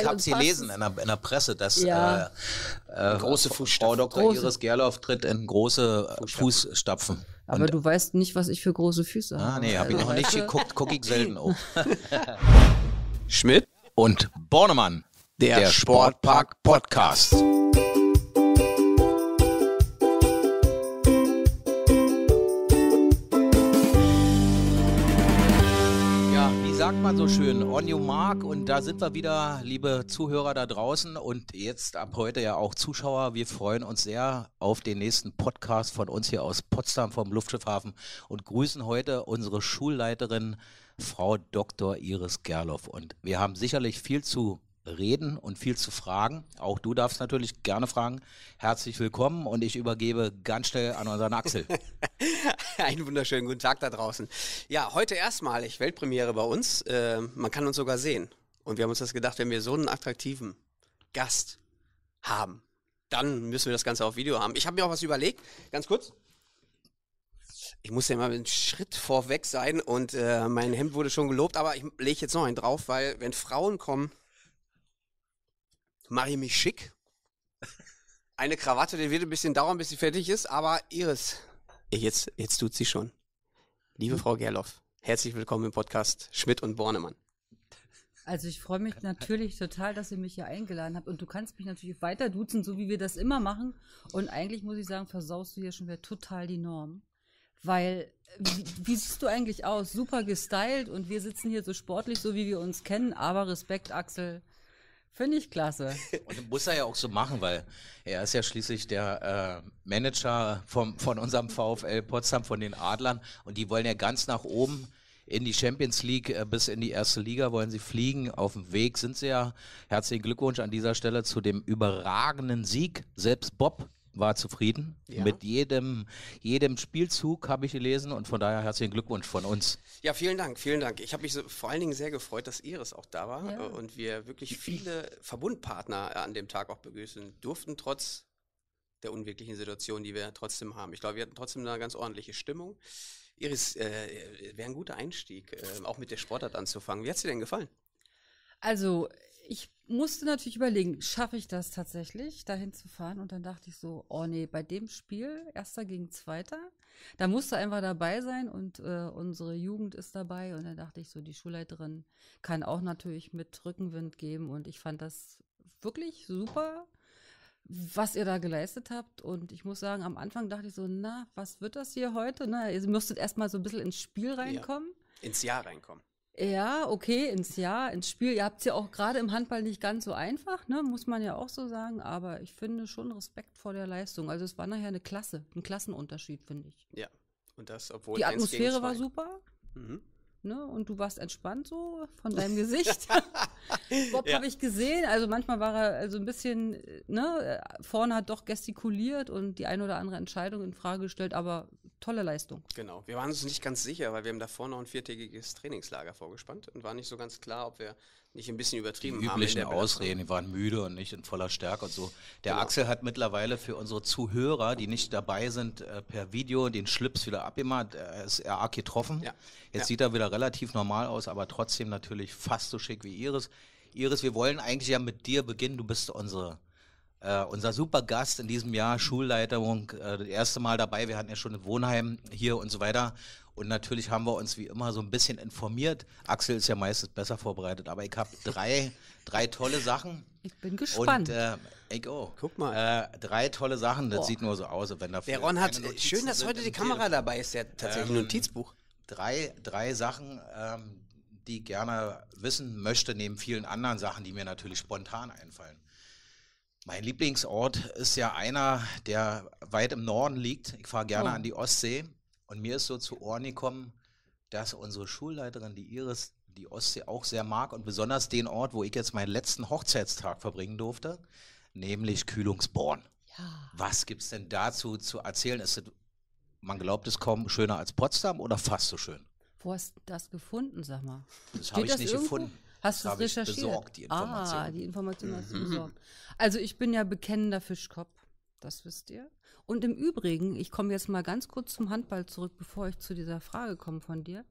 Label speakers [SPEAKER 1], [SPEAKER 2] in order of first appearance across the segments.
[SPEAKER 1] Ich habe sie lesen in der, in der, Presse, dass ja. äh, äh, große Fußstapfen. Frau Dr. Große. Iris Gerloff tritt in große äh, Fußstapfen. Fußstapfen. Aber Und
[SPEAKER 2] du weißt nicht, was ich für große Füße ah, habe. Ah, nee, habe ich also noch nicht geguckt, gucke ich selten um.
[SPEAKER 1] Schmidt und Bornemann, der, der Sportpark-Podcast. sportpark podcast sagt man so schön, on your mark. Und da sind wir wieder, liebe Zuhörer da draußen und jetzt ab heute ja auch Zuschauer. Wir freuen uns sehr auf den nächsten Podcast von uns hier aus Potsdam vom Luftschiffhafen und grüßen heute unsere Schulleiterin, Frau Dr. Iris Gerloff. Und wir haben sicherlich viel zu reden und viel zu fragen. Auch du darfst natürlich gerne fragen. Herzlich willkommen und ich übergebe ganz schnell an unseren Axel. Einen wunderschönen guten Tag da draußen.
[SPEAKER 3] Ja, heute erstmalig Weltpremiere bei uns. Äh, man kann uns sogar sehen. Und wir haben uns das gedacht, wenn wir so einen attraktiven Gast haben, dann müssen wir das Ganze auf Video haben. Ich habe mir auch was überlegt, ganz kurz. Ich muss ja mal einen Schritt vorweg sein und äh, mein Hemd wurde schon gelobt, aber ich lege jetzt noch einen drauf, weil wenn Frauen kommen, mache ich mich schick. Eine Krawatte, die wird ein bisschen dauern, bis sie fertig ist, aber Iris. Jetzt, jetzt tut sie schon. Liebe Frau Gerloff, herzlich willkommen im Podcast Schmidt und Bornemann.
[SPEAKER 2] Also ich freue mich natürlich total, dass ihr mich hier eingeladen habt. Und du kannst mich natürlich weiter duzen, so wie wir das immer machen. Und eigentlich muss ich sagen, versaust du hier schon wieder total die Norm. Weil, wie, wie siehst du eigentlich aus? Super gestylt und wir sitzen hier so sportlich, so wie wir uns kennen. Aber Respekt, Axel, Finde ich klasse.
[SPEAKER 1] Und muss er ja auch so machen, weil er ist ja schließlich der äh, Manager vom, von unserem VfL Potsdam, von den Adlern. Und die wollen ja ganz nach oben in die Champions League, äh, bis in die erste Liga wollen sie fliegen. Auf dem Weg sind sie ja. Herzlichen Glückwunsch an dieser Stelle zu dem überragenden Sieg. Selbst Bob war zufrieden ja. mit jedem, jedem Spielzug, habe ich gelesen. Und von daher herzlichen Glückwunsch von uns.
[SPEAKER 3] Ja, vielen Dank, vielen Dank. Ich habe mich so, vor allen Dingen sehr gefreut, dass Iris auch da war ja. Äh, und wir wirklich viele Verbundpartner an dem Tag auch begrüßen durften, trotz der unwirklichen Situation, die wir trotzdem haben. Ich glaube, wir hatten trotzdem eine ganz ordentliche Stimmung. Iris, äh, wäre ein guter Einstieg, äh, auch mit der Sportart anzufangen. Wie hat es dir denn gefallen?
[SPEAKER 2] Also, ich musste natürlich überlegen, schaffe ich das tatsächlich, dahin zu fahren? Und dann dachte ich so, oh nee, bei dem Spiel, erster gegen zweiter, da musst du einfach dabei sein und äh, unsere Jugend ist dabei. Und dann dachte ich so, die Schulleiterin kann auch natürlich mit Rückenwind geben. Und ich fand das wirklich super, was ihr da geleistet habt. Und ich muss sagen, am Anfang dachte ich so, na, was wird das hier heute? Na, ihr müsstet erstmal so ein bisschen ins Spiel reinkommen.
[SPEAKER 3] Ja, ins Jahr reinkommen.
[SPEAKER 2] Ja, okay, ins Jahr, ins Spiel. Ihr habt es ja auch gerade im Handball nicht ganz so einfach, ne? muss man ja auch so sagen. Aber ich finde schon Respekt vor der Leistung. Also es war nachher eine Klasse, ein Klassenunterschied, finde ich.
[SPEAKER 3] Ja, und das, obwohl die Atmosphäre war
[SPEAKER 2] super. Mhm. Ne? Und du warst entspannt so von deinem Gesicht. Bob ja. habe ich gesehen. Also manchmal war er also ein bisschen, äh, ne, äh, vorne hat doch gestikuliert und die eine oder andere Entscheidung in Frage gestellt, aber tolle Leistung.
[SPEAKER 3] Genau. Wir waren uns nicht ganz sicher, weil wir haben davor noch ein viertägiges Trainingslager vorgespannt und war nicht so ganz klar, ob wir nicht ein bisschen übertrieben Die haben. Die üblichen
[SPEAKER 1] Ausreden, wir waren müde und nicht in voller Stärke und so. Der genau. Axel hat mittlerweile für unsere Zuhörer, die nicht dabei sind, äh, per Video den Schlips wieder abgemacht. Er ist arg getroffen. Ja. Jetzt ja. sieht er wieder relativ normal aus, aber trotzdem natürlich fast so schick wie Iris. Iris, wir wollen eigentlich ja mit dir beginnen. Du bist unsere äh, unser super Gast in diesem Jahr, Schulleitung, äh, das erste Mal dabei. Wir hatten ja schon ein Wohnheim hier und so weiter. Und natürlich haben wir uns wie immer so ein bisschen informiert. Axel ist ja meistens besser vorbereitet, aber ich habe drei, drei tolle Sachen. Ich
[SPEAKER 2] bin gespannt. Und,
[SPEAKER 1] äh, ich, oh, Guck mal. Äh, drei tolle Sachen, das oh. sieht nur so aus. Wenn der Ron hat, schön, dass heute die Kamera Telefon.
[SPEAKER 3] dabei ist, ja tatsächlich ähm, ein
[SPEAKER 1] Notizbuch. Drei, drei Sachen, ähm, die ich gerne wissen möchte, neben vielen anderen Sachen, die mir natürlich spontan einfallen. Mein Lieblingsort ist ja einer, der weit im Norden liegt. Ich fahre gerne oh. an die Ostsee. Und mir ist so zu Ohren gekommen, dass unsere Schulleiterin, die Iris, die Ostsee auch sehr mag und besonders den Ort, wo ich jetzt meinen letzten Hochzeitstag verbringen durfte, nämlich Kühlungsborn. Ja. Was gibt es denn dazu zu erzählen? Ist es, man glaubt es kaum, schöner als Potsdam oder fast so schön?
[SPEAKER 2] Wo hast du das gefunden, sag mal? Das habe ich nicht irgendwo? gefunden. Hast du es recherchiert? Besorgt, die Information. Ah, die Information hast du mhm. besorgt. Also ich bin ja bekennender Fischkopf, das wisst ihr. Und im Übrigen, ich komme jetzt mal ganz kurz zum Handball zurück, bevor ich zu dieser Frage komme von dir.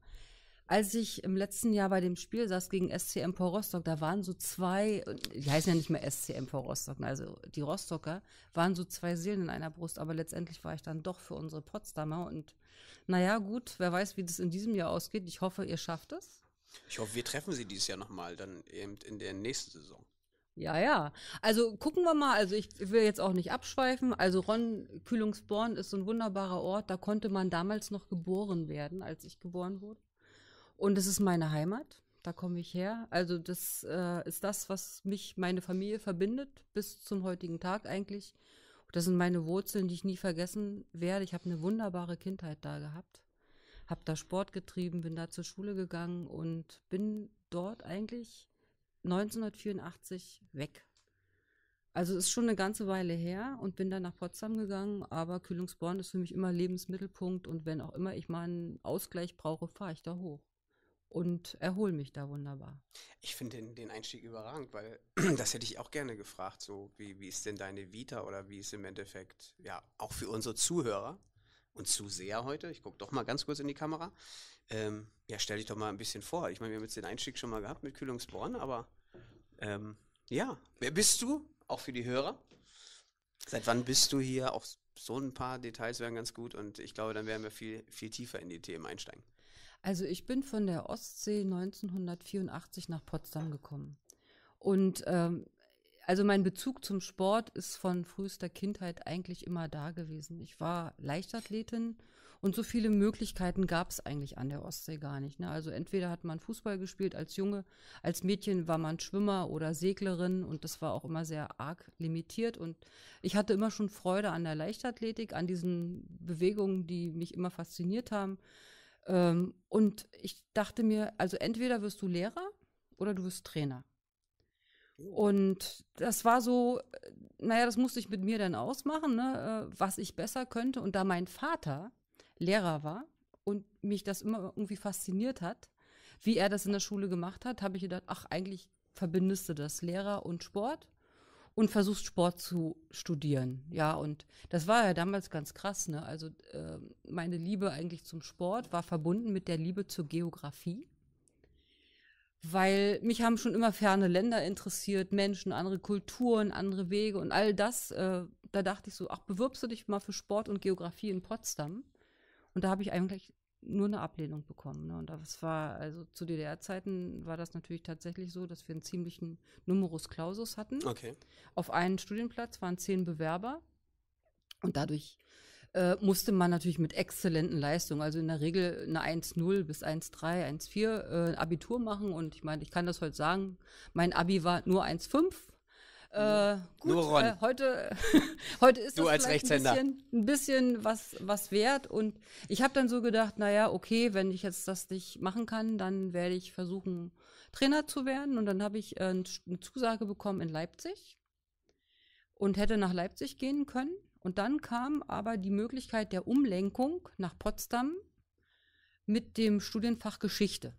[SPEAKER 2] Als ich im letzten Jahr bei dem Spiel saß gegen SCM vor Rostock, da waren so zwei, die heißen ja nicht mehr SCM vor Rostock, also die Rostocker, waren so zwei Seelen in einer Brust, aber letztendlich war ich dann doch für unsere Potsdamer und naja, gut, wer weiß, wie das in diesem Jahr ausgeht. Ich hoffe, ihr schafft es.
[SPEAKER 3] Ich hoffe, wir treffen sie dieses Jahr nochmal, dann eben in der nächsten Saison.
[SPEAKER 2] Ja, ja. Also gucken wir mal. Also ich will jetzt auch nicht abschweifen. Also Ron Kühlungsborn ist so ein wunderbarer Ort. Da konnte man damals noch geboren werden, als ich geboren wurde. Und es ist meine Heimat. Da komme ich her. Also das äh, ist das, was mich, meine Familie verbindet bis zum heutigen Tag eigentlich. Das sind meine Wurzeln, die ich nie vergessen werde. Ich habe eine wunderbare Kindheit da gehabt habe da Sport getrieben, bin da zur Schule gegangen und bin dort eigentlich 1984 weg. Also ist schon eine ganze Weile her und bin dann nach Potsdam gegangen, aber Kühlungsborn ist für mich immer Lebensmittelpunkt und wenn auch immer ich mal einen Ausgleich brauche, fahre ich da hoch und erhole mich da wunderbar.
[SPEAKER 3] Ich finde den, den, Einstieg überragend, weil das hätte ich auch gerne gefragt, so wie, wie ist denn deine Vita oder wie ist im Endeffekt, ja, auch für unsere Zuhörer, und Zuseher heute, ich gucke doch mal ganz kurz in die Kamera. Ähm, ja, stell dich doch mal ein bisschen vor. Ich meine, wir haben jetzt den Einstieg schon mal gehabt mit Kühlungsborn, aber ähm, ja, wer bist du? Auch für die Hörer. Seit wann bist du hier? Auch so ein paar Details wären ganz gut und ich glaube, dann werden wir viel, viel tiefer in die Themen einsteigen.
[SPEAKER 2] Also ich bin von der Ostsee 1984 nach Potsdam gekommen. Und ähm, also mein Bezug zum Sport ist von frühester Kindheit eigentlich immer da gewesen. Ich war Leichtathletin und so viele Möglichkeiten gab es eigentlich an der Ostsee gar nicht. Ne? Also entweder hat man Fußball gespielt als Junge, als Mädchen war man Schwimmer oder Seglerin und das war auch immer sehr arg limitiert. Und ich hatte immer schon Freude an der Leichtathletik, an diesen Bewegungen, die mich immer fasziniert haben. Ähm, und ich dachte mir, also entweder wirst du Lehrer oder du wirst Trainer. Und das war so, naja, das musste ich mit mir dann ausmachen, ne, äh, was ich besser könnte. Und da mein Vater Lehrer war und mich das immer irgendwie fasziniert hat, wie er das in der Schule gemacht hat, habe ich gedacht, ach, eigentlich verbindest du das Lehrer und Sport und versuchst Sport zu studieren. Ja, und das war ja damals ganz krass, ne? Also äh, meine Liebe eigentlich zum Sport war verbunden mit der Liebe zur Geografie weil mich haben schon immer ferne Länder interessiert, Menschen, andere Kulturen, andere Wege und all das. Äh, da dachte ich so, ach, bewirbst du dich mal für Sport und Geografie in Potsdam? Und da habe ich eigentlich nur eine Ablehnung bekommen. Ne? Und das war, also zu DDR-Zeiten war das natürlich tatsächlich so, dass wir einen ziemlichen Numerus Clausus hatten. Okay. Auf einen Studienplatz waren zehn Bewerber und dadurch äh, musste man natürlich mit exzellenten Leistungen, also in der Regel eine 1,0 bis 1,3, 1,4 äh, Abitur machen. Und ich meine, ich kann das heute sagen, mein Abi war nur 1,5.
[SPEAKER 1] Äh, gut, Nur Ron. Äh,
[SPEAKER 2] heute,
[SPEAKER 1] heute ist du das vielleicht ein bisschen,
[SPEAKER 2] ein bisschen was, was wert. Und ich habe dann so gedacht, naja, okay, wenn ich jetzt das nicht machen kann, dann werde ich versuchen, Trainer zu werden. Und dann habe ich äh, eine Zusage bekommen in Leipzig und hätte nach Leipzig gehen können. Und dann kam aber die Möglichkeit der Umlenkung nach Potsdam mit dem Studienfach Geschichte.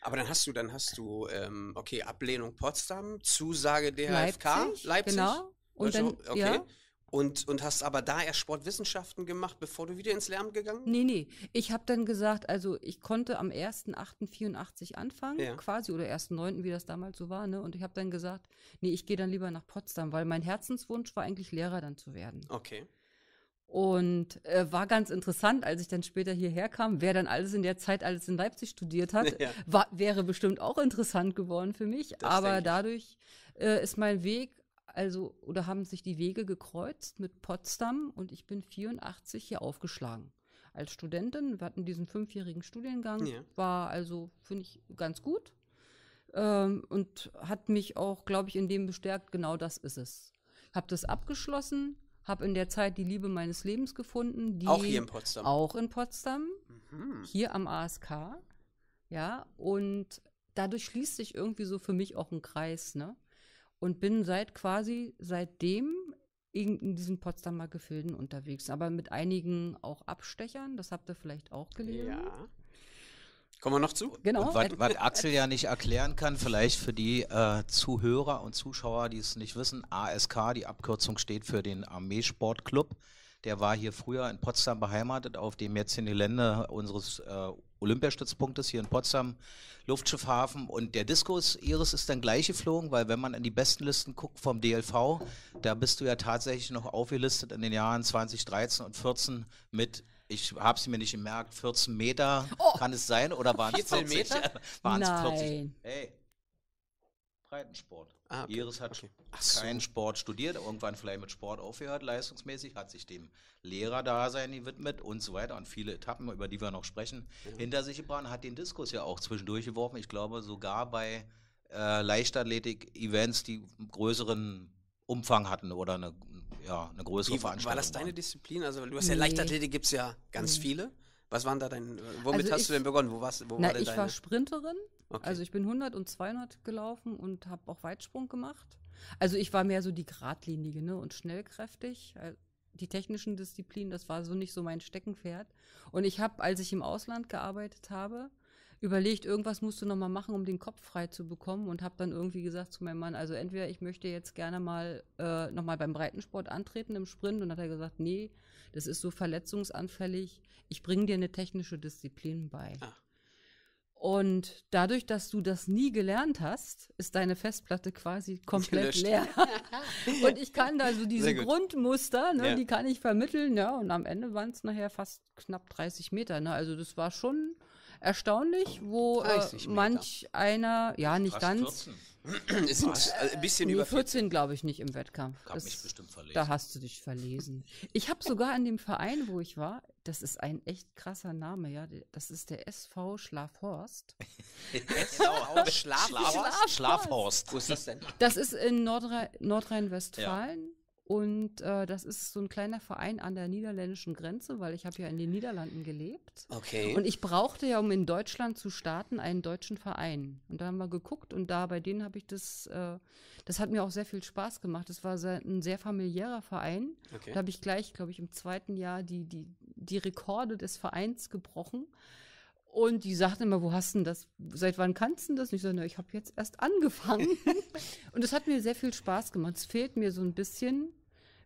[SPEAKER 3] Aber dann hast du, dann hast du, ähm, okay, Ablehnung Potsdam, Zusage der Leipzig, HFK, Leipzig. Genau.
[SPEAKER 2] Und also, dann, okay. ja,
[SPEAKER 3] und, und hast aber da erst Sportwissenschaften gemacht, bevor du wieder ins Lärm gegangen
[SPEAKER 2] bist? Nee, nee. Ich habe dann gesagt, also ich konnte am 1.8.84 anfangen, ja. quasi, oder 1.9., wie das damals so war, ne? Und ich habe dann gesagt, nee, ich gehe dann lieber nach Potsdam, weil mein Herzenswunsch war eigentlich Lehrer dann zu werden. Okay. Und äh, war ganz interessant, als ich dann später hierher kam, wer dann alles in der Zeit alles in Leipzig studiert hat, ja. war, wäre bestimmt auch interessant geworden für mich. Das aber dadurch äh, ist mein Weg also oder haben sich die Wege gekreuzt mit Potsdam und ich bin 84 hier aufgeschlagen. Als Studentin, wir hatten diesen fünfjährigen Studiengang, ja. war also, finde ich, ganz gut ähm, und hat mich auch, glaube ich, in dem bestärkt, genau das ist es. Habe das abgeschlossen, habe in der Zeit die Liebe meines Lebens gefunden. auch hier in Potsdam. Auch in Potsdam, mhm. hier am ASK. Ja, und dadurch schließt sich irgendwie so für mich auch ein Kreis, ne? und bin seit quasi seitdem in, in diesen Potsdamer Gefilden unterwegs, aber mit einigen auch Abstechern, das habt ihr vielleicht auch gelesen. Ja.
[SPEAKER 1] Kommen wir noch zu? Genau. Was Axel ja nicht erklären kann, vielleicht für die äh, Zuhörer und Zuschauer, die es nicht wissen, ASK, die Abkürzung steht für den Armeesportclub. Der war hier früher in Potsdam beheimatet, auf dem jetzigen Gelände unseres äh, Olympiastützpunkt ist hier in Potsdam, Luftschiffhafen. Und der Diskus Iris ist dann gleich geflogen, weil wenn man in die besten Listen guckt vom DLV, da bist du ja tatsächlich noch aufgelistet in den Jahren 2013 und 14 mit ich habe sie mir nicht gemerkt, 14 Meter oh. kann es sein oder waren es 14 40? Meter? waren es 40? Hey, Breitensport. Ah, okay. Iris hat okay. keinen Sport studiert, irgendwann vielleicht mit Sport aufgehört, leistungsmäßig, hat sich dem Lehrerdasein gewidmet und so weiter und viele Etappen, über die wir noch sprechen, ja. hinter sich gebracht, hat den Diskus ja auch zwischendurch geworfen. Ich glaube, sogar bei äh, Leichtathletik-Events, die größeren Umfang hatten oder eine, ja, eine größere Wie, Veranstaltung. War das deine
[SPEAKER 3] Disziplin? Also, du hast nee. ja Leichtathletik, gibt es ja ganz nee. viele. Was waren da dein, womit also hast ich, du denn begonnen? Wo warst, wo na, war denn ich deine? war
[SPEAKER 2] Sprinterin Okay. Also ich bin 100 und 200 gelaufen und habe auch Weitsprung gemacht. Also ich war mehr so die geradlinige ne? und schnellkräftig. Die technischen Disziplinen, das war so nicht so mein Steckenpferd. Und ich habe, als ich im Ausland gearbeitet habe, überlegt, irgendwas musst du noch mal machen, um den Kopf frei zu bekommen und habe dann irgendwie gesagt zu meinem Mann, also entweder ich möchte jetzt gerne mal äh, noch mal beim Breitensport antreten im Sprint und hat er gesagt, nee, das ist so verletzungsanfällig, ich bringe dir eine technische Disziplin bei. Ach. Und dadurch, dass du das nie gelernt hast, ist deine Festplatte quasi komplett Gelöscht. leer. und ich kann da so diese Grundmuster, ne, ja. die kann ich vermitteln. Ja, und am Ende waren es nachher fast knapp 30 Meter. Ne? Also das war schon erstaunlich, wo äh, manch einer, ja nicht fast ganz, es sind äh, ein bisschen nee, über 14, 14 glaube ich nicht im Wettkampf. Hab das, mich bestimmt verlesen. Da hast du dich verlesen. Ich habe sogar an dem Verein, wo ich war, das ist ein echt krasser Name, ja. Das ist der SV Schlafhorst.
[SPEAKER 1] SV genau, Schlaf Schlafhorst. Schlafhorst. Wo ist das denn? Das
[SPEAKER 2] ist in Nordrhein-Westfalen. Und äh, das ist so ein kleiner Verein an der niederländischen Grenze, weil ich habe ja in den Niederlanden gelebt. Okay. Und ich brauchte ja, um in Deutschland zu starten, einen deutschen Verein. Und da haben wir geguckt und da bei denen habe ich das, äh, das hat mir auch sehr viel Spaß gemacht. Das war sehr, ein sehr familiärer Verein. Okay. Da habe ich gleich, glaube ich, im zweiten Jahr die, die, die Rekorde des Vereins gebrochen. Und die sagten immer, wo hast denn das, seit wann kannst du das? Und ich sage, na, ich habe jetzt erst angefangen. und es hat mir sehr viel Spaß gemacht. Es fehlt mir so ein bisschen.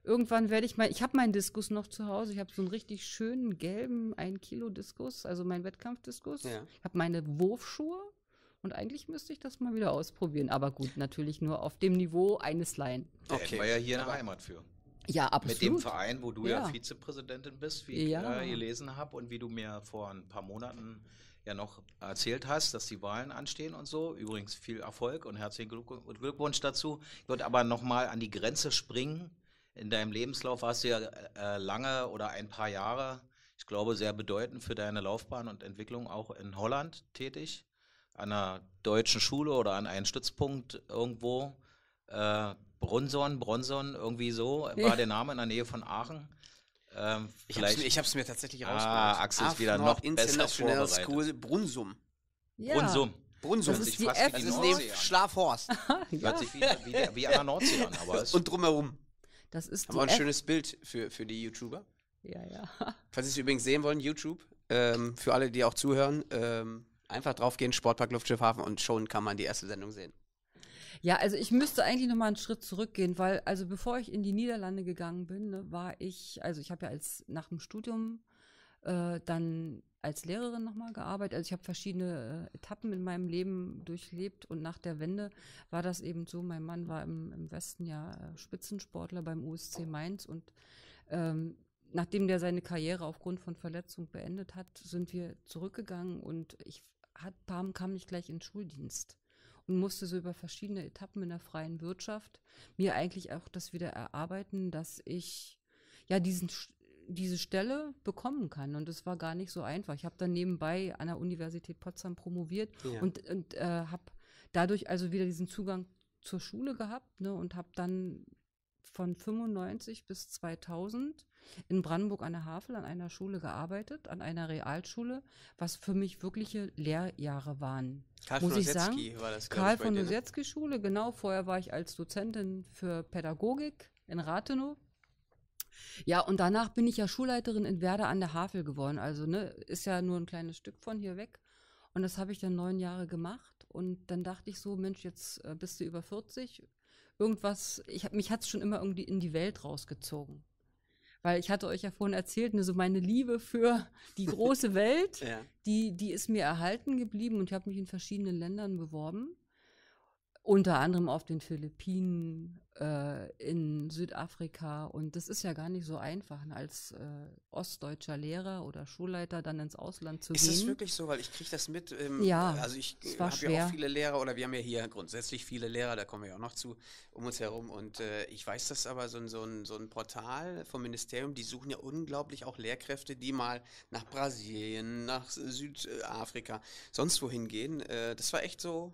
[SPEAKER 2] Irgendwann werde ich mein, ich habe meinen Diskus noch zu Hause. Ich habe so einen richtig schönen gelben 1 Kilo Diskus, also meinen Wettkampfdiskus. Ja. Ich habe meine Wurfschuhe. Und eigentlich müsste ich das mal wieder ausprobieren. Aber gut, natürlich nur auf dem Niveau eines Laien. Okay. war ja hier eine Heimat für. Ja, absolut. Mit dem Verein, wo du ja, ja
[SPEAKER 1] Vizepräsidentin bist, wie ja. ich äh, gelesen habe und wie du mir vor ein paar Monaten ja noch erzählt hast, dass die Wahlen anstehen und so. Übrigens viel Erfolg und herzlichen Glückwunsch dazu. Ich würde aber nochmal an die Grenze springen. In deinem Lebenslauf warst du ja äh, lange oder ein paar Jahre, ich glaube, sehr bedeutend für deine Laufbahn und Entwicklung auch in Holland tätig. An einer deutschen Schule oder an einem Stützpunkt irgendwo. Äh, Brunson, Bronson, irgendwie so, war der Name in der Nähe von Aachen. Ähm, ich habe es mir, tatsächlich rausgebracht. Ah, Axel ist wieder noch besser vorbereitet.
[SPEAKER 3] School Brunsum. Ja. Brunsum. Brunsum. Das ist, die F das ist neben Schlafhorst. ja. Hört sich wie, wie, wie an der Nordsee an. Aber Und drumherum. Das ist Haben wir ein F schönes Bild für, für die YouTuber. Ja, ja. Falls Sie es übrigens sehen wollen, YouTube, ähm, für alle, die auch zuhören, ähm, einfach draufgehen, Sportpark Luftschiffhafen und schon kann man die erste Sendung sehen.
[SPEAKER 2] Ja, also ich müsste eigentlich nochmal einen Schritt zurückgehen, weil also bevor ich in die Niederlande gegangen bin, ne, war ich, also ich habe ja als nach dem Studium äh, dann als Lehrerin nochmal gearbeitet. Also ich habe verschiedene äh, Etappen in meinem Leben durchlebt und nach der Wende war das eben so. Mein Mann war im, im Westen ja äh, Spitzensportler beim USC Mainz und ähm, nachdem der seine Karriere aufgrund von Verletzung beendet hat, sind wir zurückgegangen und ich hat, kam, nicht gleich in den Schuldienst musste so über verschiedene Etappen in der freien Wirtschaft mir eigentlich auch das wieder erarbeiten, dass ich ja diesen diese Stelle bekommen kann. Und es war gar nicht so einfach. Ich habe dann nebenbei an der Universität Potsdam promoviert ja. und, und äh, habe dadurch also wieder diesen Zugang zur Schule gehabt ne, und habe dann von 95 bis 2000 in Brandenburg an der Havel an einer Schule gearbeitet, an einer Realschule, was für mich wirkliche Lehrjahre waren. Karl muss von ich Osetzky sagen. war das, Karl von Nosetzky ne? Schule, genau. Vorher war ich als Dozentin für Pädagogik in Rathenow. Ja, und danach bin ich ja Schulleiterin in Werder an der Havel geworden. Also, ne, ist ja nur ein kleines Stück von hier weg. Und das habe ich dann neun Jahre gemacht. Und dann dachte ich so, Mensch, jetzt äh, bist du über 40, irgendwas, ich hab, mich hat es schon immer irgendwie in die Welt rausgezogen. Weil ich hatte euch ja vorhin erzählt, ne, so meine Liebe für die große Welt, ja. die, die ist mir erhalten geblieben und ich habe mich in verschiedenen Ländern beworben unter anderem auf den Philippinen, äh, in Südafrika. Und das ist ja gar nicht so einfach, ne, als äh, ostdeutscher Lehrer oder Schulleiter dann ins Ausland zu ist gehen. Ist das wirklich
[SPEAKER 3] so? Weil ich kriege das mit. Ähm, ja, also ich äh, habe ja auch viele Lehrer oder wir haben ja hier grundsätzlich viele Lehrer, da kommen wir ja auch noch zu, um uns herum. Und äh, ich weiß das aber, so, so, ein, so ein Portal vom Ministerium, die suchen ja unglaublich auch Lehrkräfte, die mal nach Brasilien, nach Südafrika, sonst wohin gehen. Äh, das war echt so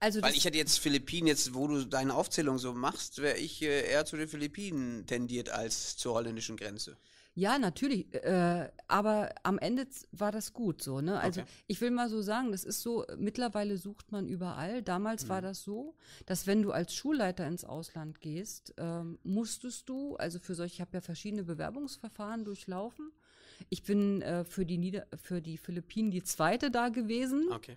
[SPEAKER 3] also Weil ich hätte jetzt Philippinen, jetzt wo du deine Aufzählung so machst, wäre ich äh, eher zu den Philippinen tendiert als zur holländischen Grenze.
[SPEAKER 2] Ja, natürlich. Äh, aber am Ende war das gut so. Ne? Also okay. ich will mal so sagen, das ist so, mittlerweile sucht man überall. Damals mhm. war das so, dass wenn du als Schulleiter ins Ausland gehst, ähm, musstest du, also für solche, ich habe ja verschiedene Bewerbungsverfahren durchlaufen. Ich bin äh, für, die Nieder für die Philippinen die zweite da gewesen. Okay.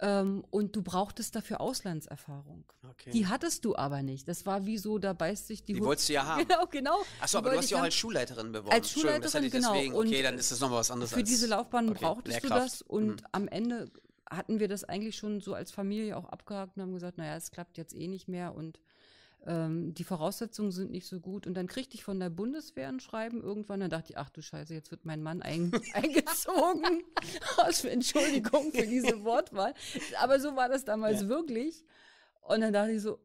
[SPEAKER 2] Ähm, und du brauchtest dafür Auslandserfahrung. Okay. Die hattest du aber nicht. Das war wie so, da beißt sich die Die Hut. wolltest du ja haben. Genau, genau. Achso, aber du hast dich auch als Schulleiterin
[SPEAKER 3] beworben. Als Schulleiterin, das hatte ich genau. deswegen. Okay, und dann ist das nochmal was anderes. Für als, diese Laufbahn okay, brauchtest Lehrkraft. du das und mhm.
[SPEAKER 2] am Ende hatten wir das eigentlich schon so als Familie auch abgehakt und haben gesagt, naja, es klappt jetzt eh nicht mehr und ähm, die Voraussetzungen sind nicht so gut. Und dann kriegte ich von der Bundeswehr ein Schreiben irgendwann. Dann dachte ich, ach du Scheiße, jetzt wird mein Mann ein, eingezogen. Aus Entschuldigung für diese Wortwahl. Aber so war das damals ja. wirklich. Und dann dachte ich so,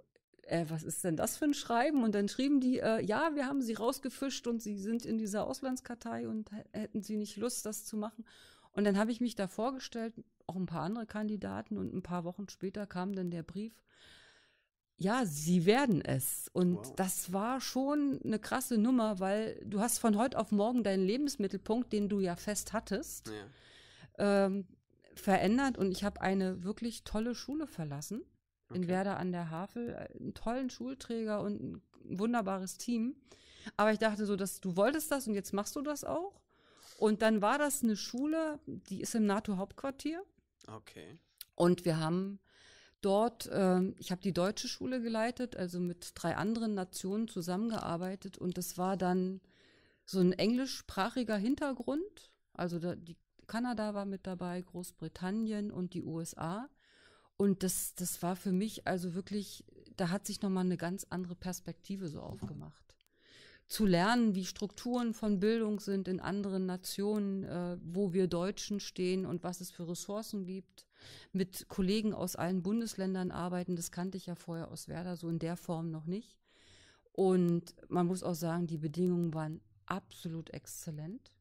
[SPEAKER 2] äh, was ist denn das für ein Schreiben? Und dann schrieben die, äh, ja, wir haben sie rausgefischt und sie sind in dieser Auslandskartei und hätten sie nicht Lust, das zu machen. Und dann habe ich mich da vorgestellt, auch ein paar andere Kandidaten und ein paar Wochen später kam dann der Brief, ja, sie werden es. Und wow. das war schon eine krasse Nummer, weil du hast von heute auf morgen deinen Lebensmittelpunkt, den du ja fest hattest, ja. Ähm, verändert. Und ich habe eine wirklich tolle Schule verlassen okay. in Werder an der Havel, äh, einen tollen Schulträger und ein wunderbares Team. Aber ich dachte so, dass du wolltest das und jetzt machst du das auch. Und dann war das eine Schule, die ist im NATO-Hauptquartier. Okay. Und wir haben dort, äh, ich habe die deutsche Schule geleitet, also mit drei anderen Nationen zusammengearbeitet und das war dann so ein englischsprachiger Hintergrund. Also da, die Kanada war mit dabei, Großbritannien und die USA. Und das, das war für mich also wirklich, da hat sich nochmal eine ganz andere Perspektive so aufgemacht. Zu lernen, wie Strukturen von Bildung sind in anderen Nationen, äh, wo wir Deutschen stehen und was es für Ressourcen gibt mit Kollegen aus allen Bundesländern arbeiten. Das kannte ich ja vorher aus Werder so in der Form noch nicht. Und man muss auch sagen, die Bedingungen waren absolut exzellent.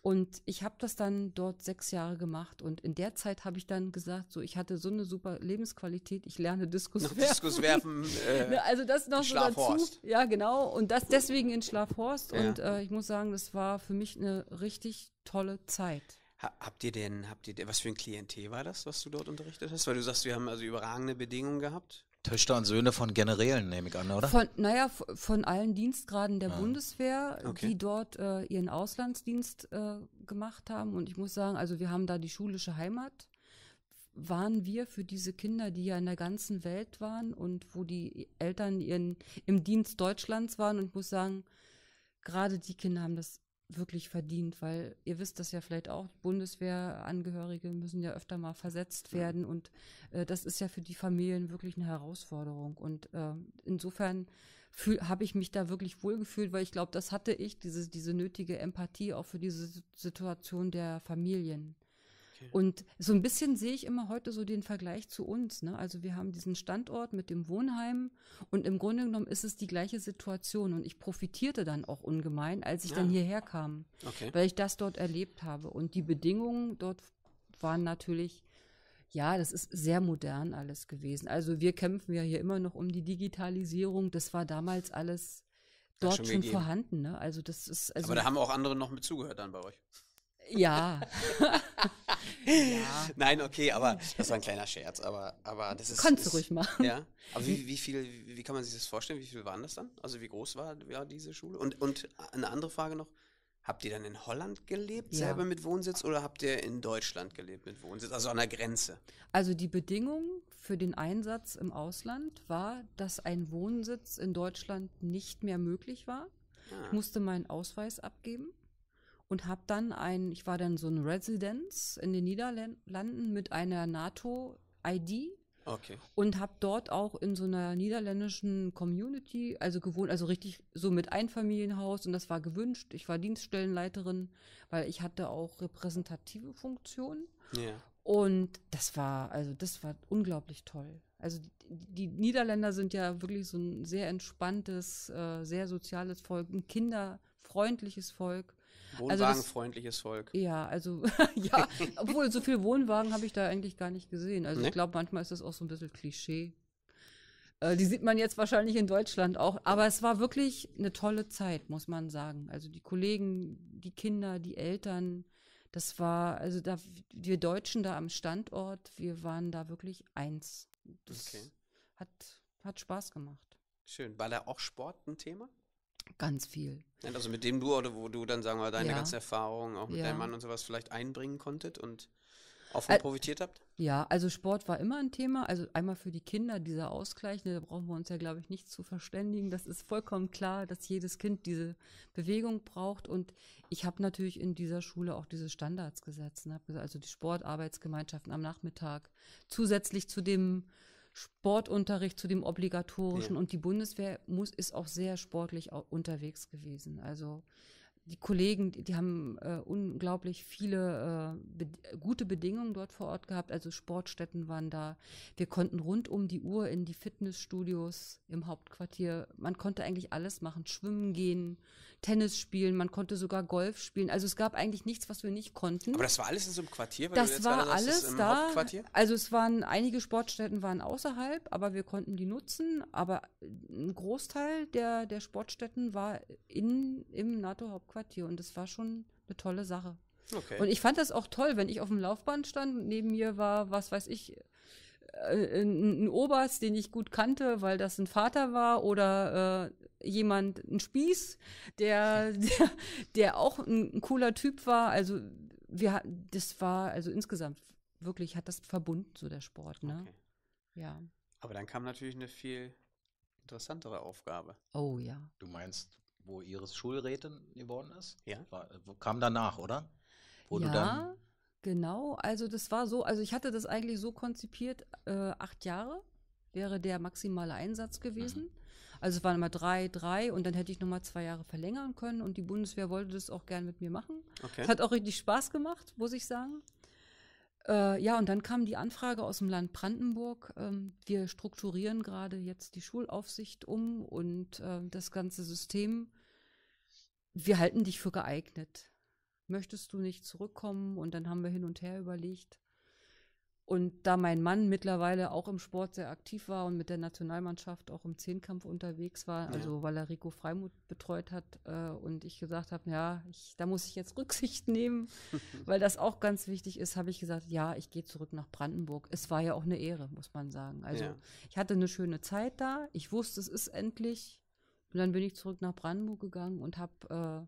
[SPEAKER 2] Und ich habe das dann dort sechs Jahre gemacht und in der Zeit habe ich dann gesagt, so ich hatte so eine super Lebensqualität, ich lerne Diskuswerfen.
[SPEAKER 3] Diskuswerfen. Äh, ne, also das noch so dazu.
[SPEAKER 2] Ja, genau. Und das deswegen in Schlafhorst. Ja. Und äh, ich muss sagen, das war für mich eine richtig tolle Zeit.
[SPEAKER 3] Habt ihr denn, habt ihr was für ein Klientel war das, was du dort unterrichtet hast? Weil du sagst, wir haben also überragende Bedingungen gehabt.
[SPEAKER 1] Töchter und Söhne von Generälen, nehme ich an, oder? Von,
[SPEAKER 2] naja, von allen Dienstgraden der ah. Bundeswehr, okay. die dort äh, ihren Auslandsdienst äh, gemacht haben. Und ich muss sagen, also wir haben da die schulische Heimat. Waren wir für diese Kinder, die ja in der ganzen Welt waren und wo die Eltern ihren, im Dienst Deutschlands waren? Und ich muss sagen, gerade die Kinder haben das wirklich verdient, weil ihr wisst das ja vielleicht auch, Bundeswehrangehörige müssen ja öfter mal versetzt werden und äh, das ist ja für die Familien wirklich eine Herausforderung. Und äh, insofern habe ich mich da wirklich wohlgefühlt, weil ich glaube, das hatte ich, diese, diese nötige Empathie auch für diese Situation der Familien. Okay. Und so ein bisschen sehe ich immer heute so den Vergleich zu uns. Ne? Also wir haben diesen Standort mit dem Wohnheim und im Grunde genommen ist es die gleiche Situation. Und ich profitierte dann auch ungemein, als ich ja. dann ah. hierher kam, okay. weil ich das dort erlebt habe. Und die Bedingungen dort waren natürlich ja, das ist sehr modern alles gewesen. Also wir kämpfen ja hier immer noch um die Digitalisierung. Das war damals alles dort schon, schon vorhanden. Ne? Also das ist also Aber da
[SPEAKER 3] haben auch andere noch mit zugehört dann bei euch.
[SPEAKER 2] Ja. ja.
[SPEAKER 3] Nein, okay, aber das war ein kleiner Scherz, aber, aber das ist. Kannst du ruhig machen. Ja. Aber wie, wie viel, wie kann man sich das vorstellen? Wie viel waren das dann? Also wie groß war ja, diese Schule? Und, und eine andere Frage noch. Habt ihr dann in Holland gelebt, ja. selber mit Wohnsitz, oder habt ihr in Deutschland gelebt mit Wohnsitz, also an der Grenze?
[SPEAKER 2] Also die Bedingung für den Einsatz im Ausland war, dass ein Wohnsitz in Deutschland nicht mehr möglich war. Ah. Ich musste meinen Ausweis abgeben und habe dann ein, ich war dann so ein Residenz in den Niederlanden mit einer NATO-ID. Okay. Und habe dort auch in so einer niederländischen Community, also gewohnt, also richtig so mit Einfamilienhaus und das war gewünscht. Ich war Dienststellenleiterin, weil ich hatte auch repräsentative Funktionen. Yeah. Und das war, also das war unglaublich toll. Also die, Niederländer sind ja wirklich so ein sehr entspanntes, äh, sehr soziales Volk, ein kinderfreundliches Volk. Wohnwagenfreundliches also Volk. Ja, also ja, obwohl so viel Wohnwagen habe ich da eigentlich gar nicht gesehen. Also nee? ich glaube, manchmal ist das auch so ein bisschen Klischee. Äh, die sieht man jetzt wahrscheinlich in Deutschland auch. Aber es war wirklich eine tolle Zeit, muss man sagen. Also die Kollegen, die Kinder, die Eltern, das war, also da, wir Deutschen da am Standort, wir waren da wirklich eins. Das okay. hat, hat Spaß gemacht.
[SPEAKER 3] Schön. War da auch Sport ein Thema?
[SPEAKER 2] Ganz viel.
[SPEAKER 3] Also mit dem du oder wo du dann, sagen wir, deine ja. ganze Erfahrung auch mit ja. deinem Mann und sowas vielleicht einbringen konntet und auch von profitiert habt?
[SPEAKER 2] Ja, also Sport war immer ein Thema. Also einmal für die Kinder dieser Ausgleich, ne, da brauchen wir uns ja, glaube ich, nicht zu verständigen. Das ist vollkommen klar, dass jedes Kind diese Bewegung braucht. Und ich habe natürlich in dieser Schule auch diese Standards gesetzt. Ne? Also die Sportarbeitsgemeinschaften am Nachmittag zusätzlich zu dem Sportunterricht zu dem obligatorischen ja. und die Bundeswehr muss ist auch sehr sportlich unterwegs gewesen. Also die Kollegen, die, die haben äh, unglaublich viele äh, be gute Bedingungen dort vor Ort gehabt. Also Sportstätten waren da. Wir konnten rund um die Uhr in die Fitnessstudios im Hauptquartier. Man konnte eigentlich alles machen, schwimmen gehen. Tennis spielen, man konnte sogar Golf spielen. Also es gab eigentlich nichts, was wir nicht konnten.
[SPEAKER 3] Aber das war alles in so einem Quartier? das war gerade, alles das da.
[SPEAKER 2] Also es waren einige Sportstätten waren außerhalb, aber wir konnten die nutzen. Aber ein Großteil der, der Sportstätten war in, im NATO-Hauptquartier und das war schon eine tolle Sache. Okay. Und ich fand das auch toll, wenn ich auf dem Laufband stand und neben mir war, was weiß ich, ein äh, Oberst, den ich gut kannte, weil das ein Vater war, oder äh, jemand, ein Spieß, der, der, der auch ein, ein cooler Typ war. Also wir das war, also insgesamt wirklich hat das verbunden, so der Sport, ne? Okay. Ja.
[SPEAKER 3] Aber dann kam natürlich eine viel
[SPEAKER 1] interessantere Aufgabe. Oh ja. Du meinst, wo Iris Schulrätin geworden ist? Ja. War, kam danach, oder? Wo ja, du dann
[SPEAKER 2] Genau, also das war so, also ich hatte das eigentlich so konzipiert, äh, acht Jahre wäre der maximale Einsatz gewesen. Mhm. Also es waren immer drei, drei und dann hätte ich nochmal zwei Jahre verlängern können und die Bundeswehr wollte das auch gern mit mir machen. Okay. Das hat auch richtig Spaß gemacht, muss ich sagen. Äh, ja, und dann kam die Anfrage aus dem Land Brandenburg. Ähm, wir strukturieren gerade jetzt die Schulaufsicht um und äh, das ganze System. Wir halten dich für geeignet möchtest du nicht zurückkommen? Und dann haben wir hin und her überlegt. Und da mein Mann mittlerweile auch im Sport sehr aktiv war und mit der Nationalmannschaft auch im Zehnkampf unterwegs war, ja. also weil er Rico Freimuth betreut hat äh, und ich gesagt habe, ja, ich, da muss ich jetzt Rücksicht nehmen, weil das auch ganz wichtig ist, habe ich gesagt, ja, ich gehe zurück nach Brandenburg. Es war ja auch eine Ehre, muss man sagen. Also ja. ich hatte eine schöne Zeit da, ich wusste, es ist endlich. Und dann bin ich zurück nach Brandenburg gegangen und habe äh,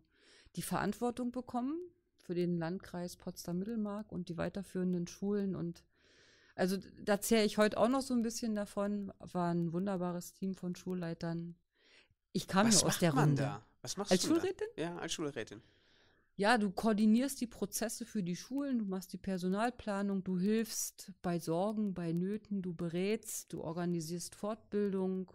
[SPEAKER 2] die Verantwortung bekommen, für den Landkreis Potsdam-Mittelmark und die weiterführenden Schulen. Und also da zähre ich heute auch noch so ein bisschen davon. War ein wunderbares Team von Schulleitern. Ich kam Was ja aus der man Runde. Da? Was machst als du? Als Schulrätin?
[SPEAKER 3] Da? Ja, als Schulrätin.
[SPEAKER 2] Ja, du koordinierst die Prozesse für die Schulen, du machst die Personalplanung, du hilfst bei Sorgen, bei Nöten, du berätst, du organisierst Fortbildung,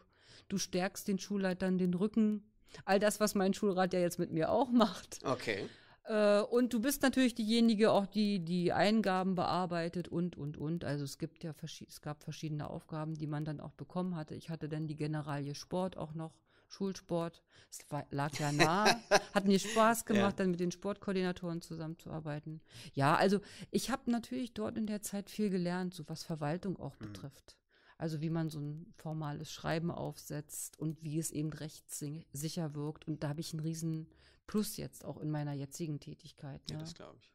[SPEAKER 2] du stärkst den Schulleitern den Rücken. All das, was mein Schulrat ja jetzt mit mir auch macht. Okay. Äh, und du bist natürlich diejenige auch, die die Eingaben bearbeitet und, und, und. Also es gibt ja, es gab verschiedene Aufgaben, die man dann auch bekommen hatte. Ich hatte dann die Generalie Sport auch noch. Schulsport. Es lag ja nah. Hat mir Spaß gemacht, ja. dann mit den Sportkoordinatoren zusammenzuarbeiten. Ja, also ich habe natürlich dort in der Zeit viel gelernt, so was Verwaltung auch mhm. betrifft. Also wie man so ein formales Schreiben aufsetzt und wie es eben rechtssicher wirkt. Und da habe ich einen riesen Plus jetzt auch in meiner jetzigen Tätigkeit. Ne? Ja, das glaube ich.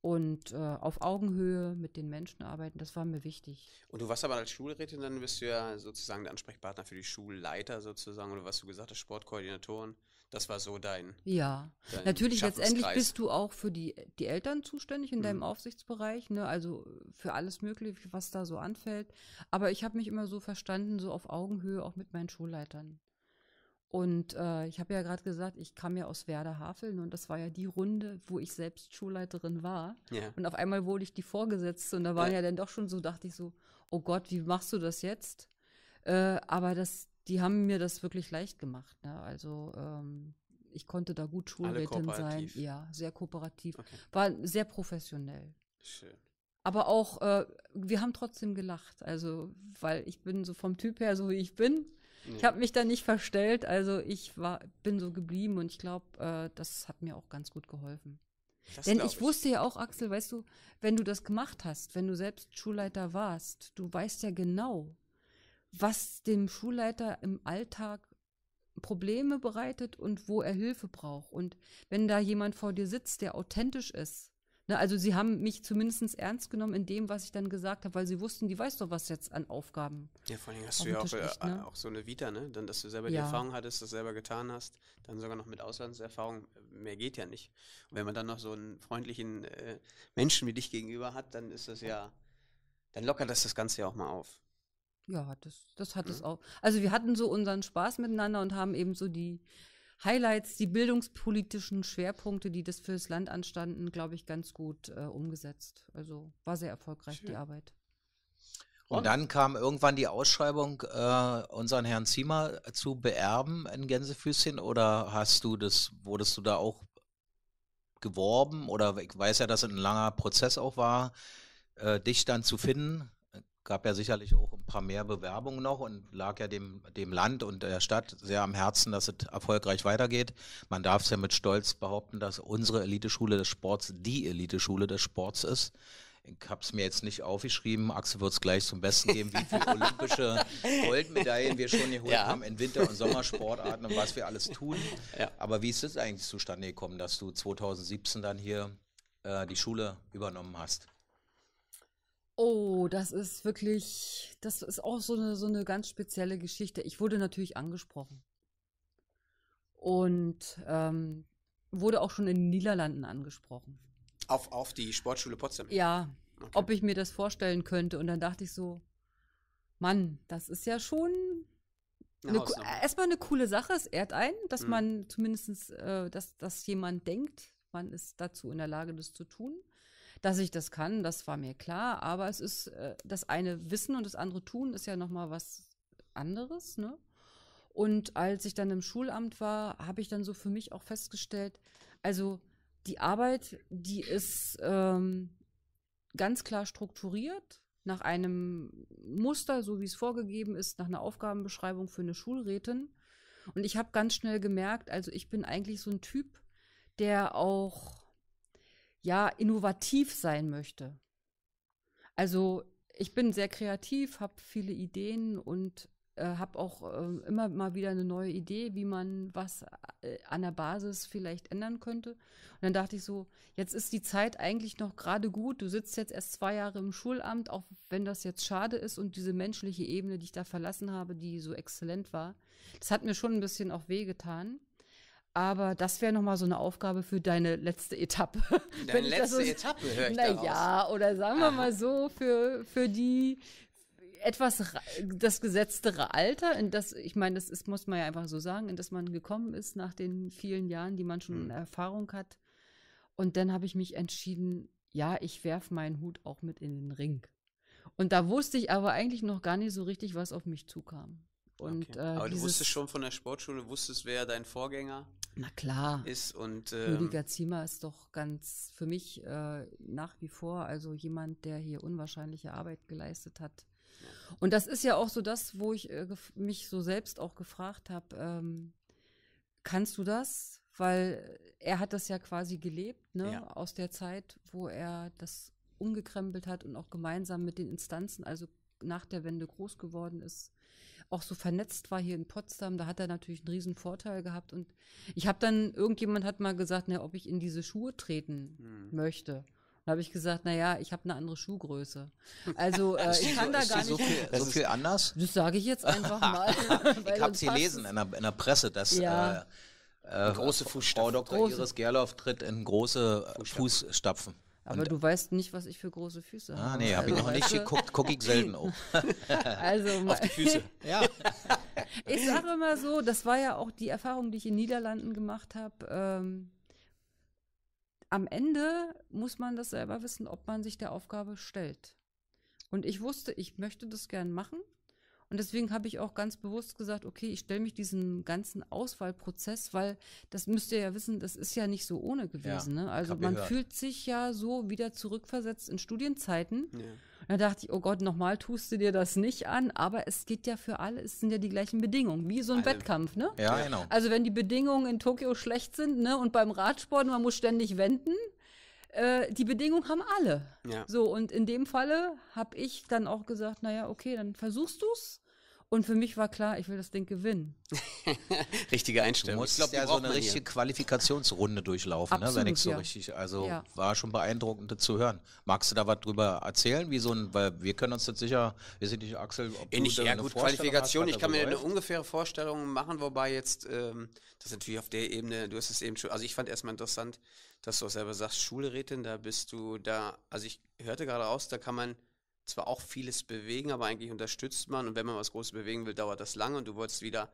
[SPEAKER 2] Und äh, auf Augenhöhe mit den Menschen arbeiten, das war mir wichtig.
[SPEAKER 3] Und du warst aber als Schulrätin, dann bist du ja sozusagen der Ansprechpartner für die Schulleiter sozusagen, oder was du gesagt hast, Sportkoordinatoren. Das war so dein. Ja, dein natürlich letztendlich bist
[SPEAKER 2] du auch für die, die Eltern zuständig in mhm. deinem Aufsichtsbereich, ne? also für alles Mögliche, was da so anfällt. Aber ich habe mich immer so verstanden, so auf Augenhöhe auch mit meinen Schulleitern. Und äh, ich habe ja gerade gesagt, ich kam ja aus Werder-Haveln und das war ja die Runde, wo ich selbst Schulleiterin war. Ja. Und auf einmal wurde ich die Vorgesetzte und da war ja. ja dann doch schon so, dachte ich so, oh Gott, wie machst du das jetzt? Äh, aber das, die haben mir das wirklich leicht gemacht. Ne? Also ähm, ich konnte da gut Schulleiterin sein. Ja, sehr kooperativ. Okay. War sehr professionell. Schön. Aber auch, äh, wir haben trotzdem gelacht. Also, weil ich bin so vom Typ her, so wie ich bin. Ich habe mich da nicht verstellt, also ich war, bin so geblieben und ich glaube, äh, das hat mir auch ganz gut geholfen. Das Denn ich, ich wusste ja auch, Axel, weißt du, wenn du das gemacht hast, wenn du selbst Schulleiter warst, du weißt ja genau, was dem Schulleiter im Alltag Probleme bereitet und wo er Hilfe braucht. Und wenn da jemand vor dir sitzt, der authentisch ist, Ne, also sie haben mich zumindest ernst genommen in dem, was ich dann gesagt habe, weil sie wussten, die weiß doch was jetzt an Aufgaben. Ja, vor allem hast du ja auch, liegt, äh, ne?
[SPEAKER 3] auch, so eine Vita, ne? Dann, dass du selber ja. die Erfahrung hattest, das selber getan hast, dann sogar noch mit Auslandserfahrung, mehr geht ja nicht. Und wenn man dann noch so einen freundlichen äh, Menschen wie dich gegenüber hat, dann ist das ja, dann lockert das das Ganze ja auch mal auf.
[SPEAKER 2] Ja, das, das hat mhm. es auch. Also wir hatten so unseren Spaß miteinander und haben eben so die, Highlights, die bildungspolitischen Schwerpunkte, die das fürs Land anstanden, glaube ich, ganz gut äh, umgesetzt. Also war sehr erfolgreich Schön. die Arbeit. Und,
[SPEAKER 1] dann kam irgendwann die Ausschreibung, äh, unseren Herrn Ziemer äh, zu beerben in Gänsefüßchen oder hast du das, wurdest du da auch geworben oder ich weiß ja, dass es ein langer Prozess auch war, äh, dich dann zu finden? gab ja sicherlich auch ein paar mehr Bewerbungen noch und lag ja dem, dem Land und der Stadt sehr am Herzen, dass es erfolgreich weitergeht. Man darf es ja mit Stolz behaupten, dass unsere Eliteschule des Sports die Eliteschule des Sports ist. Ich habe es mir jetzt nicht aufgeschrieben. Axel wird es gleich zum Besten geben, wie viele olympische Goldmedaillen wir schon geholt ja. haben in Winter- und Sommersportarten und was wir alles tun. Ja. Aber wie ist es eigentlich zustande gekommen, dass du 2017 dann hier äh, die Schule übernommen hast?
[SPEAKER 2] Oh, das ist wirklich, das ist auch so eine, so eine ganz spezielle Geschichte. Ich wurde natürlich angesprochen. Und ähm, wurde auch schon in den Niederlanden angesprochen.
[SPEAKER 3] Auf, auf die Sportschule Potsdam? Ja,
[SPEAKER 2] okay. ob ich mir das vorstellen könnte. Und dann dachte ich so, Mann, das ist ja schon eine, erstmal eine coole Sache. Es ehrt ein, dass mhm. man zumindest, äh, dass, dass jemand denkt, man ist dazu in der Lage, das zu tun. Dass ich das kann, das war mir klar, aber es ist äh, das eine Wissen und das andere Tun ist ja nochmal was anderes, ne? Und als ich dann im Schulamt war, habe ich dann so für mich auch festgestellt, also die Arbeit, die ist ähm, ganz klar strukturiert, nach einem Muster, so wie es vorgegeben ist, nach einer Aufgabenbeschreibung für eine Schulrätin. Und ich habe ganz schnell gemerkt, also ich bin eigentlich so ein Typ, der auch ja innovativ sein möchte. Also ich bin sehr kreativ, habe viele Ideen und äh, habe auch äh, immer mal wieder eine neue Idee, wie man was äh, an der Basis vielleicht ändern könnte. Und dann dachte ich so, jetzt ist die Zeit eigentlich noch gerade gut. Du sitzt jetzt erst zwei Jahre im Schulamt, auch wenn das jetzt schade ist und diese menschliche Ebene, die ich da verlassen habe, die so exzellent war, das hat mir schon ein bisschen auch wehgetan. Aber das wäre nochmal so eine Aufgabe für deine letzte Etappe. Deine letzte so, Etappe, höre ich Naja, oder sagen wir Aha. mal so, für, für die etwas das gesetztere Alter, in das, ich meine, das ist, muss man ja einfach so sagen, in das man gekommen ist nach den vielen Jahren, die man schon hm. Erfahrung hat. Und dann habe ich mich entschieden, ja, ich werfe meinen Hut auch mit in den Ring. Und da wusste ich aber eigentlich noch gar nicht so richtig, was auf mich zukam. Und, okay. Äh, Aber du wusstest
[SPEAKER 3] schon von der Sportschule, wusstest, wer dein Vorgänger
[SPEAKER 2] na klar.
[SPEAKER 3] ist. Und, ähm, Rüdiger
[SPEAKER 2] Ziemer ist doch ganz für mich äh, nach wie vor also jemand, der hier unwahrscheinliche Arbeit geleistet hat. Und das ist ja auch so das, wo ich äh, mich so selbst auch gefragt habe, ähm, kannst du das? Weil er hat das ja quasi gelebt, ne? Ja. aus der Zeit, wo er das umgekrempelt hat und auch gemeinsam mit den Instanzen, also nach der Wende groß geworden ist auch so vernetzt war hier in Potsdam, da hat er natürlich einen riesen Vorteil gehabt. Und ich habe dann, irgendjemand hat mal gesagt, na, ob ich in diese Schuhe treten mhm. möchte. Da habe ich gesagt, naja, ich habe eine andere Schuhgröße. Also äh, ich kann so, da gar so nicht. Viel, das so viel anders? Das sage ich jetzt einfach mal. ich habe es gelesen
[SPEAKER 1] in der, in der, Presse, dass ja. äh, äh große Fußstapfen. Frau Dr. Große. Iris Gerloff tritt in große äh, Fußstapfen. Fußstapfen. Aber und,
[SPEAKER 2] du weißt nicht, was ich für große Füße ah, habe. Ah, nee, habe also, ich noch nicht geguckt, gucke ich selten auf. also, Auf die Füße, ja. ich sage immer so, das war ja auch die Erfahrung, die ich in Niederlanden gemacht habe. Ähm, am Ende muss man das selber wissen, ob man sich der Aufgabe stellt. Und ich wusste, ich möchte das gern machen. Und deswegen habe ich auch ganz bewusst gesagt, okay, ich stelle mich diesem ganzen Auswahlprozess, weil das müsst ihr ja wissen, das ist ja nicht so ohne gewesen. Ja, ne? Also man gehört. fühlt sich ja so wieder zurückversetzt in Studienzeiten. Ja. Da dachte ich, oh Gott, nochmal tust du dir das nicht an, aber es geht ja für alle, es sind ja die gleichen Bedingungen, wie so ein also, Wettkampf, ne? Ja, genau. Also wenn die Bedingungen in Tokio schlecht sind, ne, und beim Radsport, man muss ständig wenden, äh, die Bedingung haben alle. Ja. So, und in dem Falle habe ich dann auch gesagt, naja, okay, dann versuchst du du's. Und für mich war klar, ich will das Ding gewinnen.
[SPEAKER 1] richtige Einstellung. Du musst glaub, ja so eine richtige hier. Qualifikationsrunde durchlaufen, Absolut, ne, wenn ich so ja. richtig. Also ja. war schon beeindruckend zu hören. Magst du da was drüber erzählen? Wie so ein, weil wir können uns das sicher, wir sind nicht Axel, ob du nicht, ja, gut, Qualifikation.
[SPEAKER 3] Hast, ich kann mir läuft. eine ungefähre Vorstellung machen, wobei jetzt ähm, das natürlich auf der Ebene. Du hast es eben schon. Also ich fand erstmal interessant, dass du auch selber sagst, Schulrätin. Da bist du da. Also ich hörte gerade raus, da kann man zwar auch vieles bewegen, aber eigentlich unterstützt man und wenn man was Großes bewegen will, dauert das lange und du wolltest wieder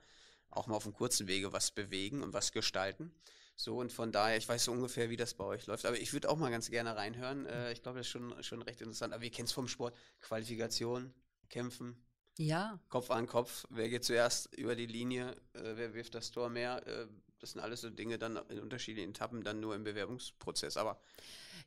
[SPEAKER 3] auch mal auf dem kurzen Wege was bewegen und was gestalten. So und von daher, ich weiß so ungefähr, wie das bei euch läuft, aber ich würde auch mal ganz gerne reinhören. Äh, mhm. ich glaube, das ist schon, schon recht interessant. Aber wir kennen es vom Sport, Qualifikation, Kämpfen, ja. Kopf an Kopf, wer geht zuerst über die Linie, äh, wer wirft das Tor mehr? Äh, das sind alles so Dinge dann in unterschiedlichen Etappen, dann nur im Bewerbungsprozess. Aber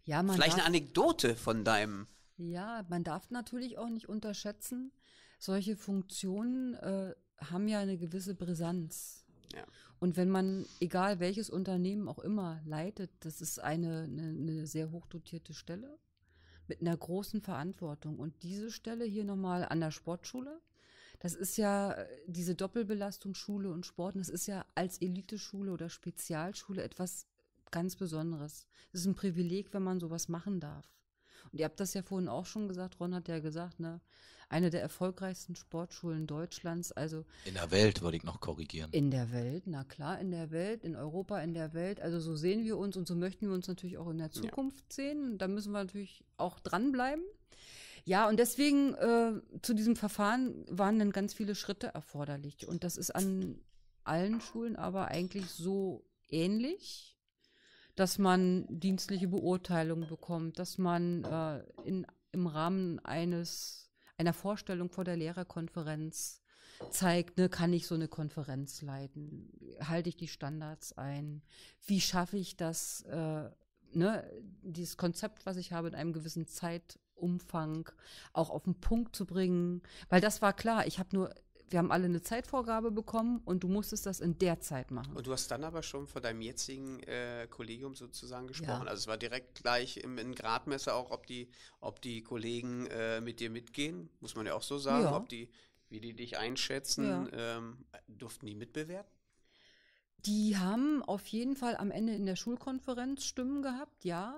[SPEAKER 2] ja, vielleicht eine
[SPEAKER 3] Anekdote von deinem
[SPEAKER 2] ja, man darf natürlich auch nicht unterschätzen, solche Funktionen äh, haben ja eine gewisse Brisanz. Ja. Und wenn man, egal welches Unternehmen auch immer, leitet, das ist eine, eine, eine sehr hochdotierte Stelle mit einer großen Verantwortung. Und diese Stelle hier nochmal an der Sportschule, das ist ja diese Doppelbelastung Schule und Sport, das ist ja als Eliteschule oder Spezialschule etwas ganz Besonderes. Es ist ein Privileg, wenn man sowas machen darf. Und ihr habt das ja vorhin auch schon gesagt, Ron hat ja gesagt, ne, eine der erfolgreichsten Sportschulen Deutschlands, also in der Welt würde ich noch korrigieren. In der Welt, na klar, in der Welt, in Europa, in der Welt. Also so sehen wir uns und so möchten wir uns natürlich auch in der Zukunft ja. sehen. Und da müssen wir natürlich auch dranbleiben. Ja, und deswegen äh, zu diesem Verfahren waren dann ganz viele Schritte erforderlich. Und das ist an allen Schulen aber eigentlich so ähnlich dass man dienstliche Beurteilungen bekommt, dass man äh, in, im Rahmen eines, einer Vorstellung vor der Lehrerkonferenz zeigt, ne, kann ich so eine Konferenz leiten? Halte ich die Standards ein? Wie schaffe ich das, äh, ne, dieses Konzept, was ich habe, in einem gewissen Zeitumfang auch auf den Punkt zu bringen? Weil das war klar, ich habe nur wir haben alle eine Zeitvorgabe bekommen und du musstest das in der Zeit machen.
[SPEAKER 3] Und du hast dann aber schon von deinem jetzigen äh, Kollegium sozusagen gesprochen. Ja. Also es war direkt gleich im, im, Gradmesser auch, ob die, ob die Kollegen äh, mit dir mitgehen, muss man ja auch so sagen, ja. ob die, wie die dich einschätzen, ja. ähm, durften die mitbewerten?
[SPEAKER 2] Die haben auf jeden Fall am Ende in der Schulkonferenz Stimmen gehabt, ja.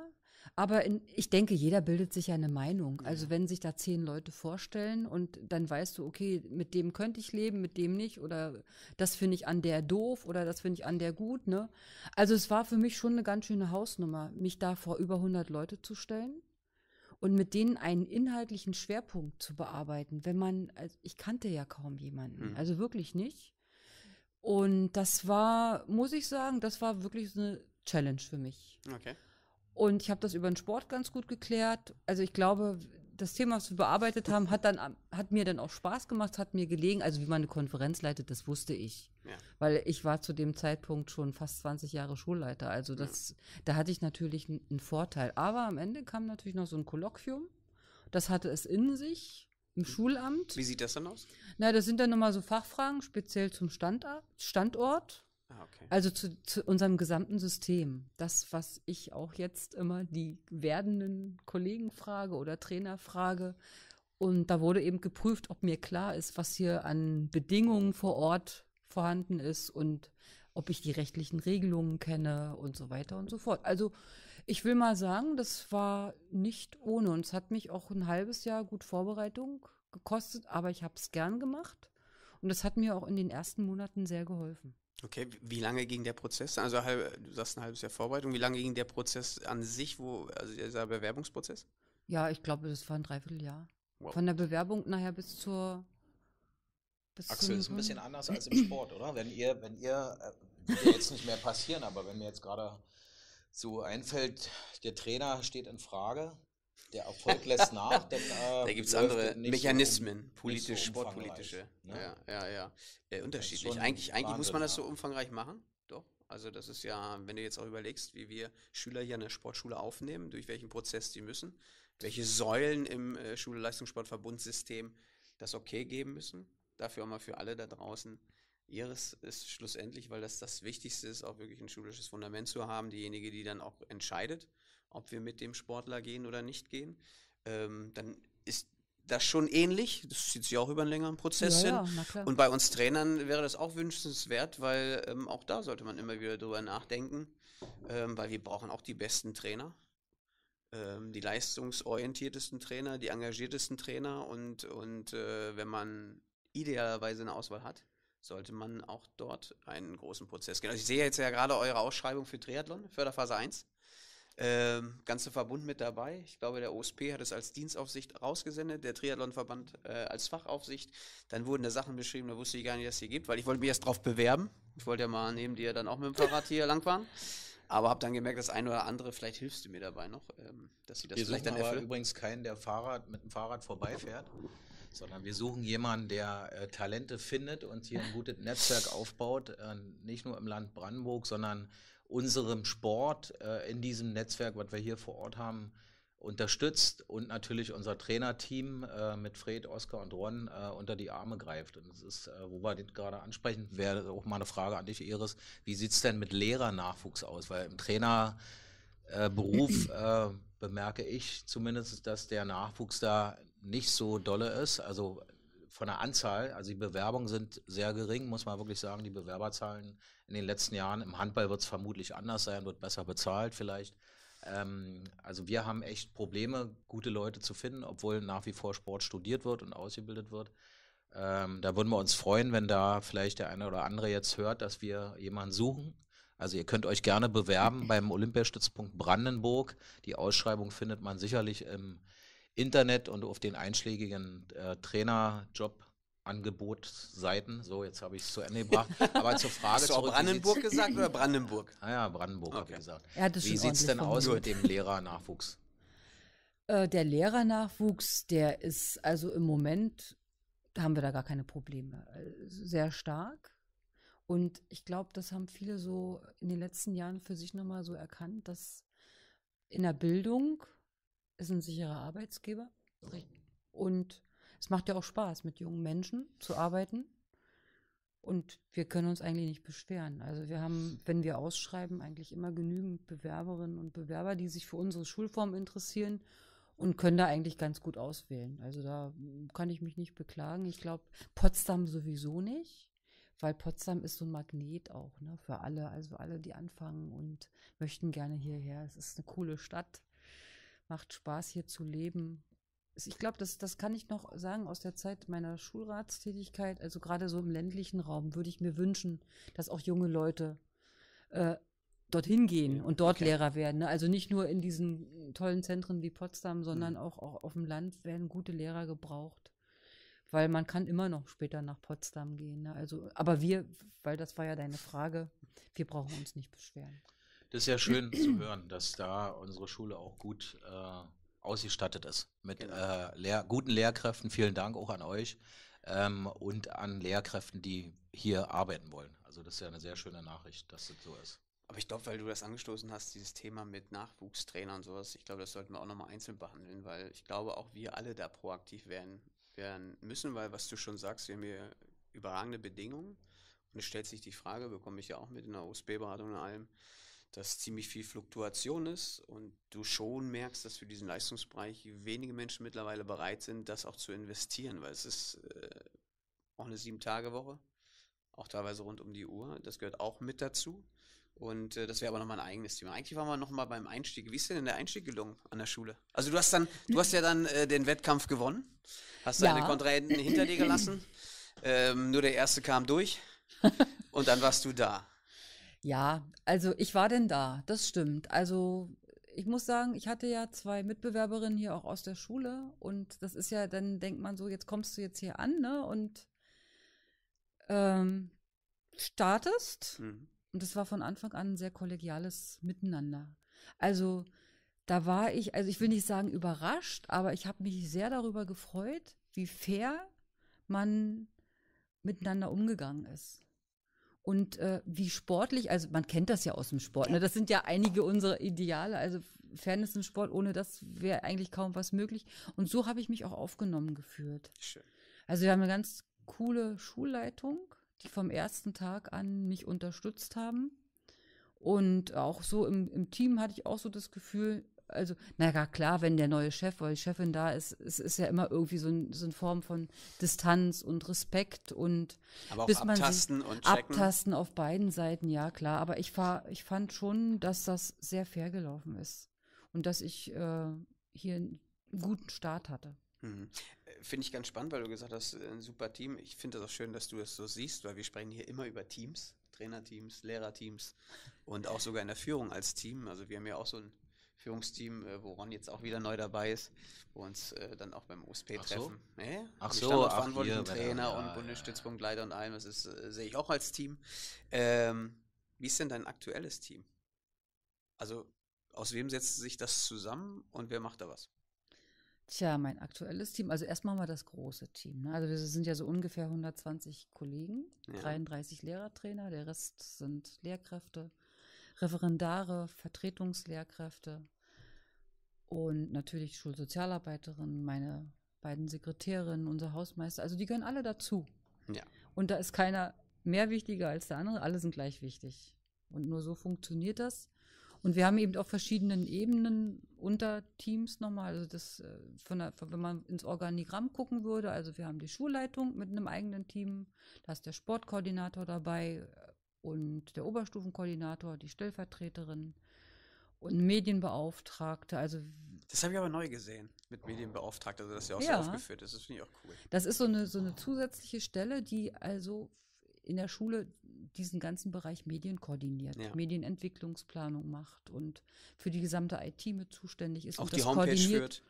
[SPEAKER 2] Aber in, ich denke, jeder bildet sich eine Meinung. Also wenn sich da zehn Leute vorstellen und dann weißt du, okay, mit dem könnte ich leben, mit dem nicht oder das finde ich an der doof oder das finde ich an der gut. Ne? Also es war für mich schon eine ganz schöne Hausnummer, mich da vor über 100 Leute zu stellen und mit denen einen inhaltlichen Schwerpunkt zu bearbeiten. Wenn man, also ich kannte ja kaum jemanden, hm. also wirklich nicht. Und das war, muss ich sagen, das war wirklich so eine Challenge für mich. Okay. Und ich habe das über den Sport ganz gut geklärt. Also ich glaube, das Thema, was wir bearbeitet haben, hat, dann, hat mir dann auch Spaß gemacht, hat mir gelegen. Also wie man eine Konferenz leitet, das wusste ich. Ja. Weil ich war zu dem Zeitpunkt schon fast 20 Jahre Schulleiter. Also das, ja. da hatte ich natürlich einen Vorteil. Aber am Ende kam natürlich noch so ein Kolloquium. Das hatte es in sich im Schulamt.
[SPEAKER 3] Wie sieht das dann aus?
[SPEAKER 2] Na, das sind dann nochmal so Fachfragen, speziell zum Standort. Ah, okay. Also zu, zu unserem gesamten System. Das, was ich auch jetzt immer die werdenden Kollegen frage oder Trainer frage. Und da wurde eben geprüft, ob mir klar ist, was hier an Bedingungen vor Ort vorhanden ist und ob ich die rechtlichen Regelungen kenne und so weiter und so fort. Also ich will mal sagen, das war nicht ohne und es hat mich auch ein halbes Jahr gut Vorbereitung gekostet, aber ich habe es gern gemacht und das hat mir auch in den ersten Monaten sehr geholfen.
[SPEAKER 3] Okay, wie lange ging der Prozess? Also halb, du sagst ein halbes Jahr Vorbereitung. Wie lange ging der Prozess an sich, wo, also dieser Bewerbungsprozess?
[SPEAKER 2] Ja, ich glaube, das war ein Dreivierteljahr. Wow. Von der Bewerbung nachher bis zur bis Axel, ist ein bisschen anders als im
[SPEAKER 1] Sport, oder? Wenn ihr, wenn ihr, äh, jetzt nicht mehr passieren, aber wenn mir jetzt gerade so einfällt, der Trainer steht in Frage, der Erfolg lässt nach. Der, äh, da ähm, gibt es andere Mechanismen, so politisch, so sportpolitische. Ne? Ja, ja, ja. Äh, unterschiedlich.
[SPEAKER 3] Eigentlich, eigentlich muss man das so umfangreich machen. Doch. Also das ist ja, wenn du jetzt auch überlegst, wie wir Schüler hier an der Sportschule aufnehmen, durch welchen Prozess die müssen, welche Säulen im äh, Schule-Leistungssportverbundsystem das okay geben müssen. Dafür auch mal für alle da draußen. Ihres ist schlussendlich, weil das das Wichtigste ist, auch wirklich ein schulisches Fundament zu haben, diejenige, die dann auch entscheidet ob wir mit dem Sportler gehen oder nicht gehen, ähm, dann ist das schon ähnlich. Das zieht sich auch über einen längeren Prozess ja, hin. Ja, und bei uns Trainern wäre das auch wünschenswert, weil ähm, auch da sollte man immer wieder drüber nachdenken, ähm, weil wir brauchen auch die besten Trainer, ähm, die leistungsorientiertesten Trainer, die engagiertesten Trainer und, und äh, wenn man idealerweise eine Auswahl hat, sollte man auch dort einen großen Prozess gehen. Also ich sehe jetzt ja gerade eure Ausschreibung für Triathlon, Förderphase 1. Ähm, ganze Verbund mit dabei. Ich glaube, der OSP hat es als Dienstaufsicht rausgesendet, der Triathlonverband äh, als Fachaufsicht. Dann wurden da Sachen beschrieben, da wusste ich gar nicht, dass es hier gibt, weil ich wollte mich erst drauf bewerben. Ich wollte ja mal neben dir dann auch mit dem Fahrrad hier langfahren. Aber habe dann gemerkt, das ein oder andere,
[SPEAKER 1] vielleicht hilfst du mir dabei noch, ähm, dass sie das wir vielleicht suchen dann erfüllen. übrigens keinen, der Fahrrad mit dem Fahrrad vorbeifährt, sondern wir suchen jemanden, der äh, Talente findet und hier ein gutes Netzwerk aufbaut, äh, nicht nur im Land Brandenburg, sondern unserem Sport äh, in diesem Netzwerk, was wir hier vor Ort haben, unterstützt und natürlich unser Trainerteam äh, mit Fred, Oskar und Ron äh, unter die Arme greift. Und das ist, äh, wo wir den gerade ansprechen, wäre auch mal eine Frage an dich, Iris. Wie sieht es denn mit Lehrernachwuchs aus? Weil im Trainerberuf äh, bemerke ich zumindest, dass der Nachwuchs da nicht so dolle ist. Also von der Anzahl, also die Bewerbungen sind sehr gering, muss man wirklich sagen. Die Bewerberzahlen in den letzten Jahren, im Handball wird es vermutlich anders sein, wird besser bezahlt vielleicht. Ähm, also wir haben echt Probleme, gute Leute zu finden, obwohl nach wie vor Sport studiert wird und ausgebildet wird. Ähm, da würden wir uns freuen, wenn da vielleicht der eine oder andere jetzt hört, dass wir jemanden suchen. Also ihr könnt euch gerne bewerben beim Olympiastützpunkt Brandenburg. Die Ausschreibung findet man sicherlich im Internet und auf den einschlägigen äh, Trainerjob So, jetzt habe ich es zu Ende gebracht. Aber zur Frage Hast du zurück, Brandenburg gesagt oder Brandenburg? Ah ja, Brandenburg okay. habe ich gesagt. Ja, wie sieht es denn aus mit dem Lehrernachwuchs?
[SPEAKER 2] Äh, der Lehrernachwuchs, der ist also im Moment, da haben wir da gar keine Probleme. Äh, sehr stark. Und ich glaube, das haben viele so in den letzten Jahren für sich nochmal so erkannt, dass in der Bildung ist ein sicherer Arbeitsgeber. Und es macht ja auch Spaß, mit jungen Menschen zu arbeiten. Und wir können uns eigentlich nicht beschweren. Also wir haben, wenn wir ausschreiben, eigentlich immer genügend Bewerberinnen und Bewerber, die sich für unsere Schulform interessieren und können da eigentlich ganz gut auswählen. Also da kann ich mich nicht beklagen. Ich glaube, Potsdam sowieso nicht, weil Potsdam ist so ein Magnet auch ne, für alle. Also alle, die anfangen und möchten gerne hierher. Es ist eine coole Stadt macht Spaß hier zu leben. Ich glaube, das, das kann ich noch sagen aus der Zeit meiner Schulratstätigkeit. Also gerade so im ländlichen Raum würde ich mir wünschen, dass auch junge Leute äh, dorthin gehen und dort okay. Lehrer werden. Ne? Also nicht nur in diesen tollen Zentren wie Potsdam, mhm. sondern mhm. auch, auch auf dem Land werden gute Lehrer gebraucht weil man kann immer noch später nach Potsdam gehen. Ne? Also, aber wir, weil das war ja deine Frage, wir brauchen uns nicht beschweren.
[SPEAKER 1] Das ist ja schön zu hören, dass da unsere Schule auch gut äh, ausgestattet ist. Mit genau. äh, Lehr guten Lehrkräften, vielen Dank auch an euch ähm, und an Lehrkräften, die hier arbeiten wollen. Also das ist ja eine sehr schöne Nachricht, dass das so ist.
[SPEAKER 3] Aber ich glaube, weil du das angestoßen hast, dieses Thema mit Nachwuchstrainern und sowas, ich glaube, das sollten wir auch nochmal einzeln behandeln, weil ich glaube, auch wir alle da proaktiv werden, werden müssen, weil was du schon sagst, wir haben hier überragende Bedingungen. Und es stellt sich die Frage, bekomme ich ja auch mit in der usb beratung und allem, dass ziemlich viel Fluktuation ist und du schon merkst, dass für diesen Leistungsbereich wenige Menschen mittlerweile bereit sind, das auch zu investieren, weil es ist äh, auch eine Sieben-Tage-Woche, auch teilweise rund um die Uhr. Das gehört auch mit dazu. Und äh, das wäre aber nochmal ein eigenes Thema. Eigentlich waren wir nochmal beim Einstieg. Wie ist denn der Einstieg gelungen an der Schule? Also du hast dann, du hast ja dann äh, den Wettkampf gewonnen, hast ja. deine Kontrahenten hinter dir gelassen. Ähm, nur der erste kam durch und dann warst du da.
[SPEAKER 2] Ja, also ich war denn da, das stimmt. Also ich muss sagen, ich hatte ja zwei Mitbewerberinnen hier auch aus der Schule und das ist ja, dann denkt man so, jetzt kommst du jetzt hier an, ne? Und ähm, startest. Mhm. Und das war von Anfang an ein sehr kollegiales Miteinander. Also da war ich, also ich will nicht sagen überrascht, aber ich habe mich sehr darüber gefreut, wie fair man miteinander umgegangen ist und äh, wie sportlich, also man kennt das ja aus dem Sport, ne? das sind ja einige unserer Ideale, also Fairness im Sport, ohne das wäre eigentlich kaum was möglich. Und so habe ich mich auch aufgenommen gefühlt. Schön. Also wir haben eine ganz coole Schulleitung, die vom ersten Tag an mich unterstützt haben. Und auch so im, im Team hatte ich auch so das Gefühl, also, naja, klar, wenn der neue Chef oder die Chefin da ist, es ist ja immer irgendwie so, ein, so eine Form von Distanz und Respekt und aber bis man abtasten und checken. abtasten auf beiden Seiten, ja klar. Aber ich, fahr, ich fand schon, dass das sehr fair gelaufen ist und dass ich äh, hier einen guten Start hatte.
[SPEAKER 3] Mhm. Finde ich ganz spannend, weil du gesagt hast, äh, ein super Team. Ich finde das auch schön, dass du das so siehst, weil wir sprechen hier immer über Teams, Trainerteams, Lehrerteams und auch sogar in der Führung als Team. Also wir haben ja auch so ein Führungsteam, äh, wo Ron jetzt auch wieder neu dabei ist, wo uns äh, dann auch beim OSP ach treffen. So? Äh? Ach so, ach hier, Trainer ja, und Bundesstützpunktleiter und allem, das äh, sehe ich auch als Team. Ähm, wie ist denn dein aktuelles Team? Also aus wem setzt sich das zusammen und wer macht da was?
[SPEAKER 2] Tja, mein aktuelles Team, also erstmal mal das große Team. Ne? Also wir sind ja so ungefähr 120 Kollegen, ja. 33 Lehrertrainer, der Rest sind Lehrkräfte, Referendare, Vertretungslehrkräfte und natürlich Schulsozialarbeiterinnen, meine beiden Sekretärinnen, unser Hausmeister. Also die gehören alle dazu. Ja. Und da ist keiner mehr wichtiger als der andere. Alle sind gleich wichtig. Und nur so funktioniert das. Und wir haben eben auf verschiedenen Ebenen unter Teams nochmal, also das, äh, von der, von, wenn man ins Organigramm gucken würde, also wir haben die Schulleitung mit einem eigenen Team, da ist der Sportkoordinator dabei, und der Oberstufenkoordinator, die Stellvertreterin und Medienbeauftragte. Also
[SPEAKER 3] das habe ich aber neu gesehen mit Medienbeauftragte, also dass ja auch ja. so aufgeführt ist. Das finde ich auch cool. Das ist so
[SPEAKER 2] eine, so eine zusätzliche Stelle, die also in der Schule diesen ganzen Bereich Medien koordiniert, ja. Medienentwicklungsplanung macht und für die gesamte IT mit zuständig ist. Auch und die das Homepage Führt.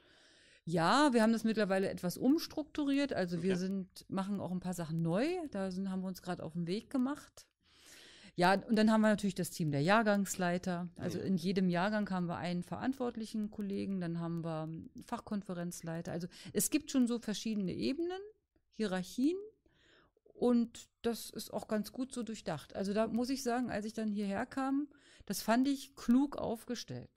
[SPEAKER 2] Ja, wir haben das mittlerweile etwas umstrukturiert. Also wir ja. sind, machen auch ein paar Sachen neu. Da sind, haben wir uns gerade auf den Weg gemacht. Ja, und dann haben wir natürlich das Team der Jahrgangsleiter. Also in jedem Jahrgang haben wir einen verantwortlichen Kollegen, dann haben wir Fachkonferenzleiter. Also es gibt schon so verschiedene Ebenen, Hierarchien. Und das ist auch ganz gut so durchdacht. Also da muss ich sagen, als ich dann hierher kam, das fand ich klug aufgestellt.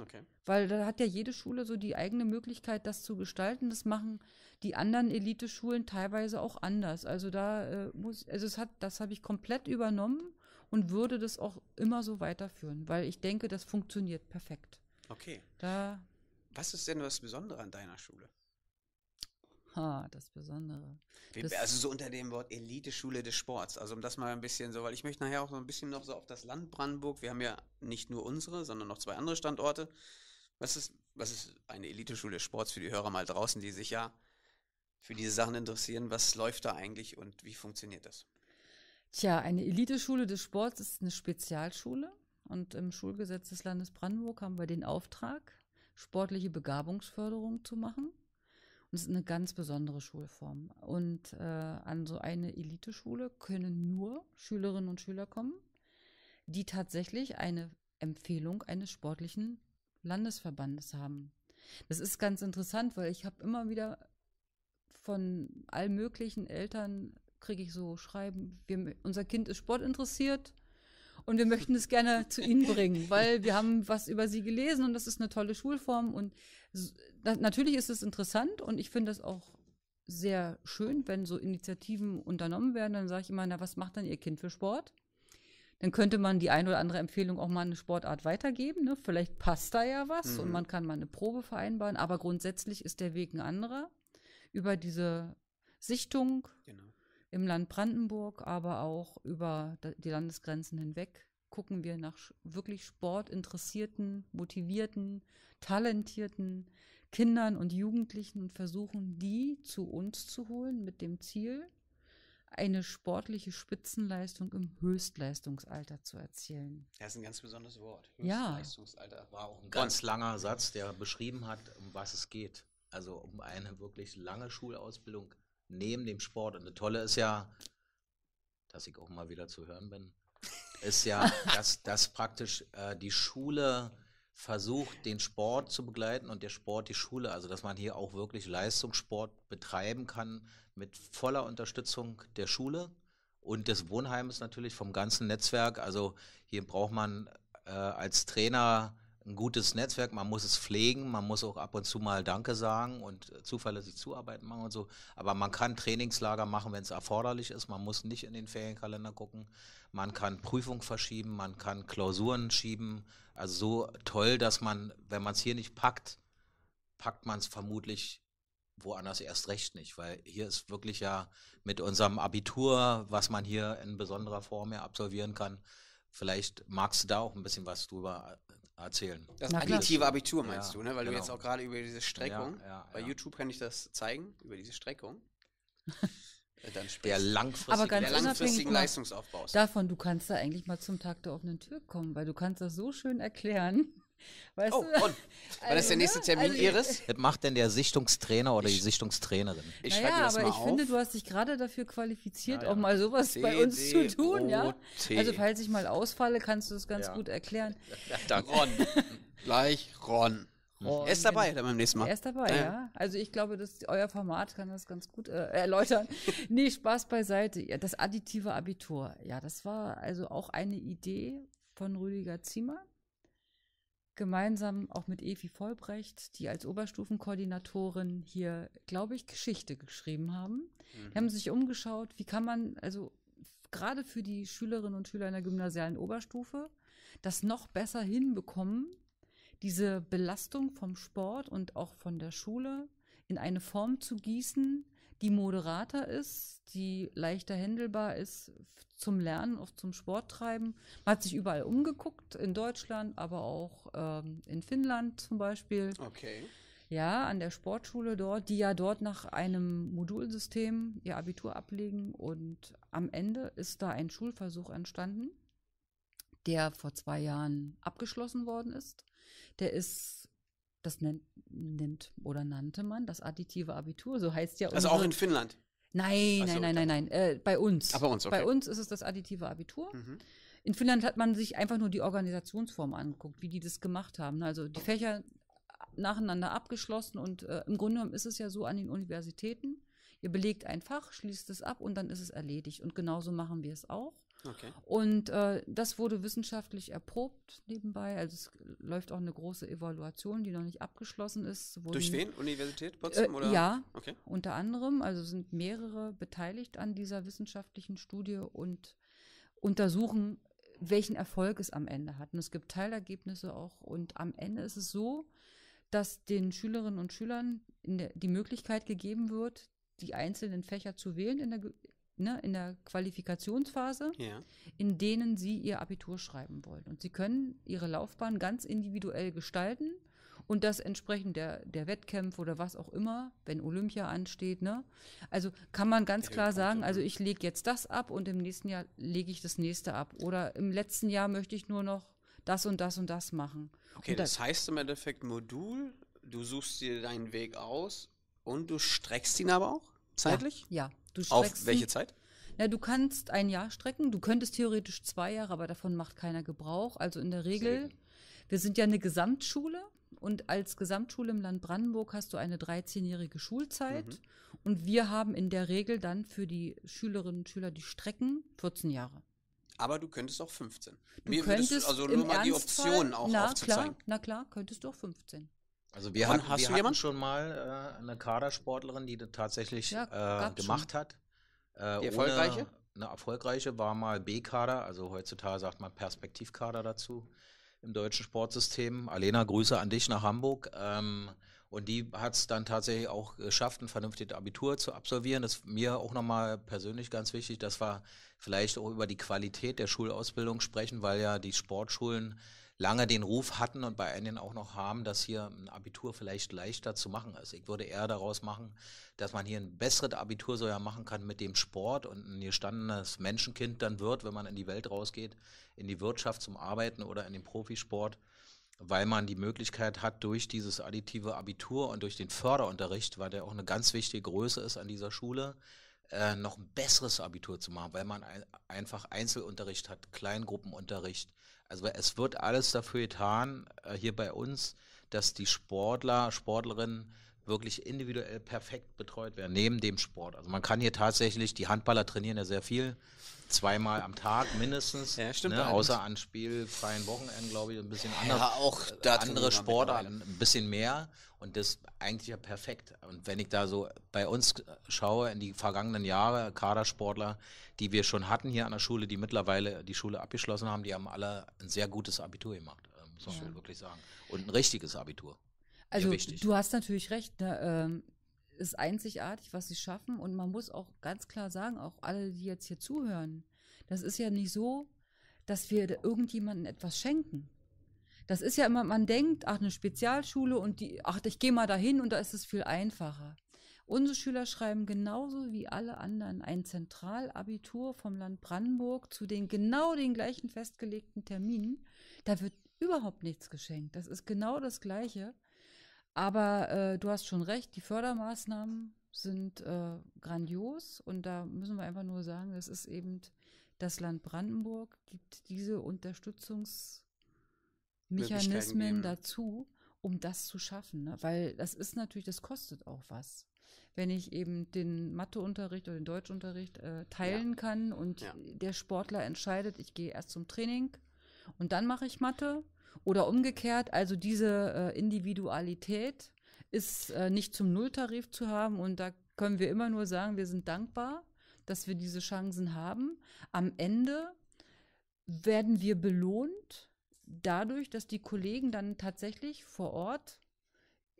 [SPEAKER 2] Okay. Weil da hat ja jede Schule so die eigene Möglichkeit, das zu gestalten. Das machen die anderen Elite-Schulen teilweise auch anders. Also da äh, muss, also es hat, das habe ich komplett übernommen und würde das auch immer so weiterführen, weil ich denke, das funktioniert perfekt. Okay. Da
[SPEAKER 3] was ist denn das Besondere an deiner Schule?
[SPEAKER 2] Ha, das Besondere. Das also so
[SPEAKER 3] unter dem Wort Elite-Schule des Sports. Also um das mal ein bisschen so, weil ich möchte nachher auch so ein bisschen noch so auf das Land Brandenburg. Wir haben ja nicht nur unsere, sondern noch zwei andere Standorte. Was ist, was ist eine Elite-Schule des Sports für die Hörer mal draußen, die sich ja für diese Sachen interessieren? Was läuft da eigentlich und wie funktioniert das?
[SPEAKER 2] Tja, eine Eliteschule des Sports ist eine Spezialschule und im Schulgesetz des Landes Brandenburg haben wir den Auftrag, sportliche Begabungsförderung zu machen. Und es ist eine ganz besondere Schulform. Und äh, an so eine Eliteschule können nur Schülerinnen und Schüler kommen, die tatsächlich eine Empfehlung eines sportlichen Landesverbandes haben. Das ist ganz interessant, weil ich habe immer wieder von allen möglichen Eltern kriege ich so Schreiben, wir, unser Kind ist sportinteressiert und wir möchten es gerne zu Ihnen bringen, weil wir haben was über Sie gelesen und das ist eine tolle Schulform und das, natürlich ist es interessant und ich finde es auch sehr schön, wenn so Initiativen unternommen werden. Dann sage ich immer, na, was macht dann Ihr Kind für Sport? Dann könnte man die ein oder andere Empfehlung auch mal eine Sportart weitergeben. Ne? Vielleicht passt da ja was mhm. und man kann mal eine Probe vereinbaren. Aber grundsätzlich ist der Weg ein anderer. Über diese Sichtung, genau im Land Brandenburg, aber auch über die Landesgrenzen hinweg gucken wir nach wirklich sportinteressierten, motivierten, talentierten Kindern und Jugendlichen und versuchen, die zu uns zu holen mit dem Ziel, eine sportliche Spitzenleistung im Höchstleistungsalter zu erzielen.
[SPEAKER 3] Das ist ein ganz besonderes Wort. Höchstleistungsalter ja. war auch ein ganz,
[SPEAKER 1] ganz langer Satz, der beschrieben hat, um was es geht. Also um eine wirklich lange Schulausbildung neben dem Sport. Und das Tolle ist ja, dass ich auch mal wieder zu hören bin, ist ja, dass, dass praktisch äh, die Schule versucht, den Sport zu begleiten und der Sport die Schule. Also, dass man hier auch wirklich Leistungssport betreiben kann mit voller Unterstützung der Schule und des Wohnheimes natürlich vom ganzen Netzwerk. Also, hier braucht man äh, als Trainer ein gutes Netzwerk, man muss es pflegen, man muss auch ab und zu mal Danke sagen und äh, zuverlässig zuarbeiten machen und so. Aber man kann Trainingslager machen, wenn es erforderlich ist. Man muss nicht in den Ferienkalender gucken. Man kann Prüfungen verschieben, man kann Klausuren schieben. Also so toll, dass man, wenn man es hier nicht packt, packt man es vermutlich woanders erst recht nicht, weil hier ist wirklich ja mit unserem Abitur, was man hier in besonderer Form ja absolvieren kann, vielleicht magst du da auch ein bisschen was drüber erzählen. Das additive Abitur meinst ja, du, ne?
[SPEAKER 3] Weil genau. du jetzt auch gerade über diese Streckung, ja, ja, bei YouTube kann ich das zeigen, über diese Streckung. Dann der langfristige, Aber ganz der langfristigen Leistungsaufbaus. Davon,
[SPEAKER 2] du kannst da eigentlich mal zum Tag der offenen Tür kommen, weil du kannst das so schön erklären. Weißt oh, du? und?
[SPEAKER 1] Wann ist der also, nächste ne? Termin also, Ihres? Das macht denn der Sichtungstrainer oder die Sichtungstrainerin? Ich naja,
[SPEAKER 2] mir das aber mal ich auf. finde, du hast dich gerade dafür qualifiziert, naja. auch mal sowas bei uns zu tun, ja? Also falls ich mal ausfalle, kannst du das ganz ja. gut erklären. Ja, danke. Ron.
[SPEAKER 3] Gleich Ron. Oh, er ist dabei dann beim nächsten Mal. Er ist dabei, ja. ja.
[SPEAKER 2] Also ich glaube, dass euer Format kann das ganz gut äh, erläutern. nee, Spaß beiseite. Ja, das additive Abitur. Ja, das war also auch eine Idee von Rüdiger Ziemann gemeinsam auch mit Evi Vollbrecht, die als Oberstufenkoordinatorin hier, glaube ich, Geschichte geschrieben haben. Mhm. Die haben sich umgeschaut, wie kann man, also gerade für die Schülerinnen und Schüler in der gymnasialen Oberstufe, das noch besser hinbekommen, diese Belastung vom Sport und auch von der Schule in eine Form zu gießen, die moderater ist, die leichter händelbar ist zum Lernen, auch zum Sport treiben. Man hat sich überall umgeguckt, in Deutschland, aber auch ähm, in Finnland zum Beispiel. Okay. Ja, an der Sportschule dort, die ja dort nach einem Modulsystem ihr Abitur ablegen. Und am Ende ist da ein Schulversuch entstanden, der vor zwei Jahren abgeschlossen worden ist. Der ist das nennt, nennt oder nannte man das additive Abitur, so heißt ja. Also auch in Finnland. Nein, nein, so, nein, nein, nein, äh, bei uns. Ah, bei uns, okay. Bei uns ist es das additive Abitur. Mhm. In Finnland hat man sich einfach nur die Organisationsform angeguckt, wie die das gemacht haben. Also die Fächer nacheinander abgeschlossen und äh, im Grunde genommen ist es ja so an den Universitäten. Ihr belegt ein Fach, schließt es ab und dann ist es erledigt. Und genauso machen wir es auch. Okay. Und äh, das wurde wissenschaftlich erprobt nebenbei. Also es läuft auch eine große Evaluation, die noch nicht abgeschlossen ist. Wurden, Durch wen? Universität Potsdam? Äh, oder? Ja, okay. unter anderem. Also sind mehrere beteiligt an dieser wissenschaftlichen Studie und untersuchen, welchen Erfolg es am Ende hat. Und es gibt Teilergebnisse auch. Und am Ende ist es so, dass den Schülerinnen und Schülern der, die Möglichkeit gegeben wird, die einzelnen Fächer zu wählen in der ne, in der Qualifikationsphase, ja. in denen sie ihr Abitur schreiben wollen. Und sie können ihre Laufbahn ganz individuell gestalten und das entsprechend der, der Wettkämpfe oder was auch immer, wenn Olympia ansteht. Ne? Also kann man ganz klar sagen, also ich lege jetzt das ab und im nächsten Jahr lege ich das nächste ab. Oder im letzten Jahr möchte ich nur noch das und das und das machen. Okay, das, das
[SPEAKER 3] heißt im Endeffekt Modul, du suchst dir deinen Weg aus und du streckst ihn aber auch?
[SPEAKER 2] Zeitlich? Ja. ja. Du Auf welche Zeit? Ja, du kannst ein Jahr strecken, du könntest theoretisch zwei Jahre, aber davon macht keiner Gebrauch. Also in der Regel, wir sind ja eine Gesamtschule und als Gesamtschule im Land Brandenburg hast du eine 13-jährige Schulzeit mhm. und wir haben in der Regel dann für die Schülerinnen und Schüler die Strecken 14 Jahre.
[SPEAKER 3] Aber
[SPEAKER 1] du könntest auch 15. Du Mir könntest also nur mal die Optionen auch na, aufzuzeigen.
[SPEAKER 2] Klar, na klar, könntest du auch 15. Also
[SPEAKER 1] wir, hatten, hast wir du hatten schon mal äh, eine Kadersportlerin, die das tatsächlich ja, äh, gemacht schon. hat. Äh, die erfolgreiche? Eine erfolgreiche war mal B-Kader, also heutzutage sagt man Perspektivkader dazu im deutschen Sportsystem. Alena, Grüße an dich nach Hamburg. Ähm, und die hat es dann tatsächlich auch geschafft, ein vernünftiges Abitur zu absolvieren. Das ist mir auch nochmal persönlich ganz wichtig, dass wir vielleicht auch über die Qualität der Schulausbildung sprechen, weil ja die Sportschulen lange den Ruf hatten und bei einigen auch noch haben, dass hier ein Abitur vielleicht leichter zu machen ist. Ich würde eher daraus machen, dass man hier ein besseres Abitur so ja machen kann mit dem Sport und ein gestandenes Menschenkind dann wird, wenn man in die Welt rausgeht, in die Wirtschaft zum Arbeiten oder in den Profisport weil man die Möglichkeit hat, durch dieses additive Abitur und durch den Förderunterricht, weil der auch eine ganz wichtige Größe ist an dieser Schule, äh, noch ein besseres Abitur zu machen, weil man ein, einfach Einzelunterricht hat, Kleingruppenunterricht, also es wird alles dafür getan, äh, hier bei uns, dass die Sportler, Sportlerinnen wirklich individuell perfekt betreut werden, neben dem Sport. Also man kann hier tatsächlich, die Handballer trainieren ja sehr viel, zweimal am Tag mindestens, ja, stimmt ne, außer an spielfreien Wochenenden, glaube ich, ein bisschen anders. Ja, auch äh, da andere Sportarten, ein bisschen mehr und das eigentlich ja perfekt. Und wenn ich da so bei uns schaue in die vergangenen Jahre, Kadersportler, die wir schon hatten hier an der Schule, die mittlerweile die Schule abgeschlossen haben, die haben alle ein sehr gutes Abitur gemacht, ähm, muss man ja. wirklich sagen. Und ein richtiges Abitur.
[SPEAKER 2] Also ja, du hast natürlich recht. Ne? Ähm, ist einzigartig, was sie schaffen. Und man muss auch ganz klar sagen, auch alle, die jetzt hier zuhören, das ist ja nicht so, dass wir irgendjemandem etwas schenken. Das ist ja immer, man denkt, ach, eine Spezialschule und die, ach, ich gehe mal dahin und da ist es viel einfacher. Unsere Schüler schreiben genauso wie alle anderen ein Zentralabitur vom Land Brandenburg zu den genau den gleichen festgelegten Terminen. Da wird überhaupt nichts geschenkt. Das ist genau das Gleiche. Aber äh, du hast schon recht, die Fördermaßnahmen sind äh, grandios und da müssen wir einfach nur sagen, das ist eben das Land Brandenburg, gibt diese Unterstützungsmechanismen dazu, um das zu schaffen. Ne? Weil das ist natürlich, das kostet auch was. Wenn ich eben den Matheunterricht oder den Deutschunterricht äh, teilen ja. kann und ja. der Sportler entscheidet, ich gehe erst zum Training und dann mache ich Mathe oder umgekehrt, also diese äh, Individualität ist äh, nicht zum Nulltarif zu haben und da können wir immer nur sagen, wir sind dankbar, dass wir diese Chancen haben. Am Ende werden wir belohnt dadurch, dass die Kollegen dann tatsächlich vor Ort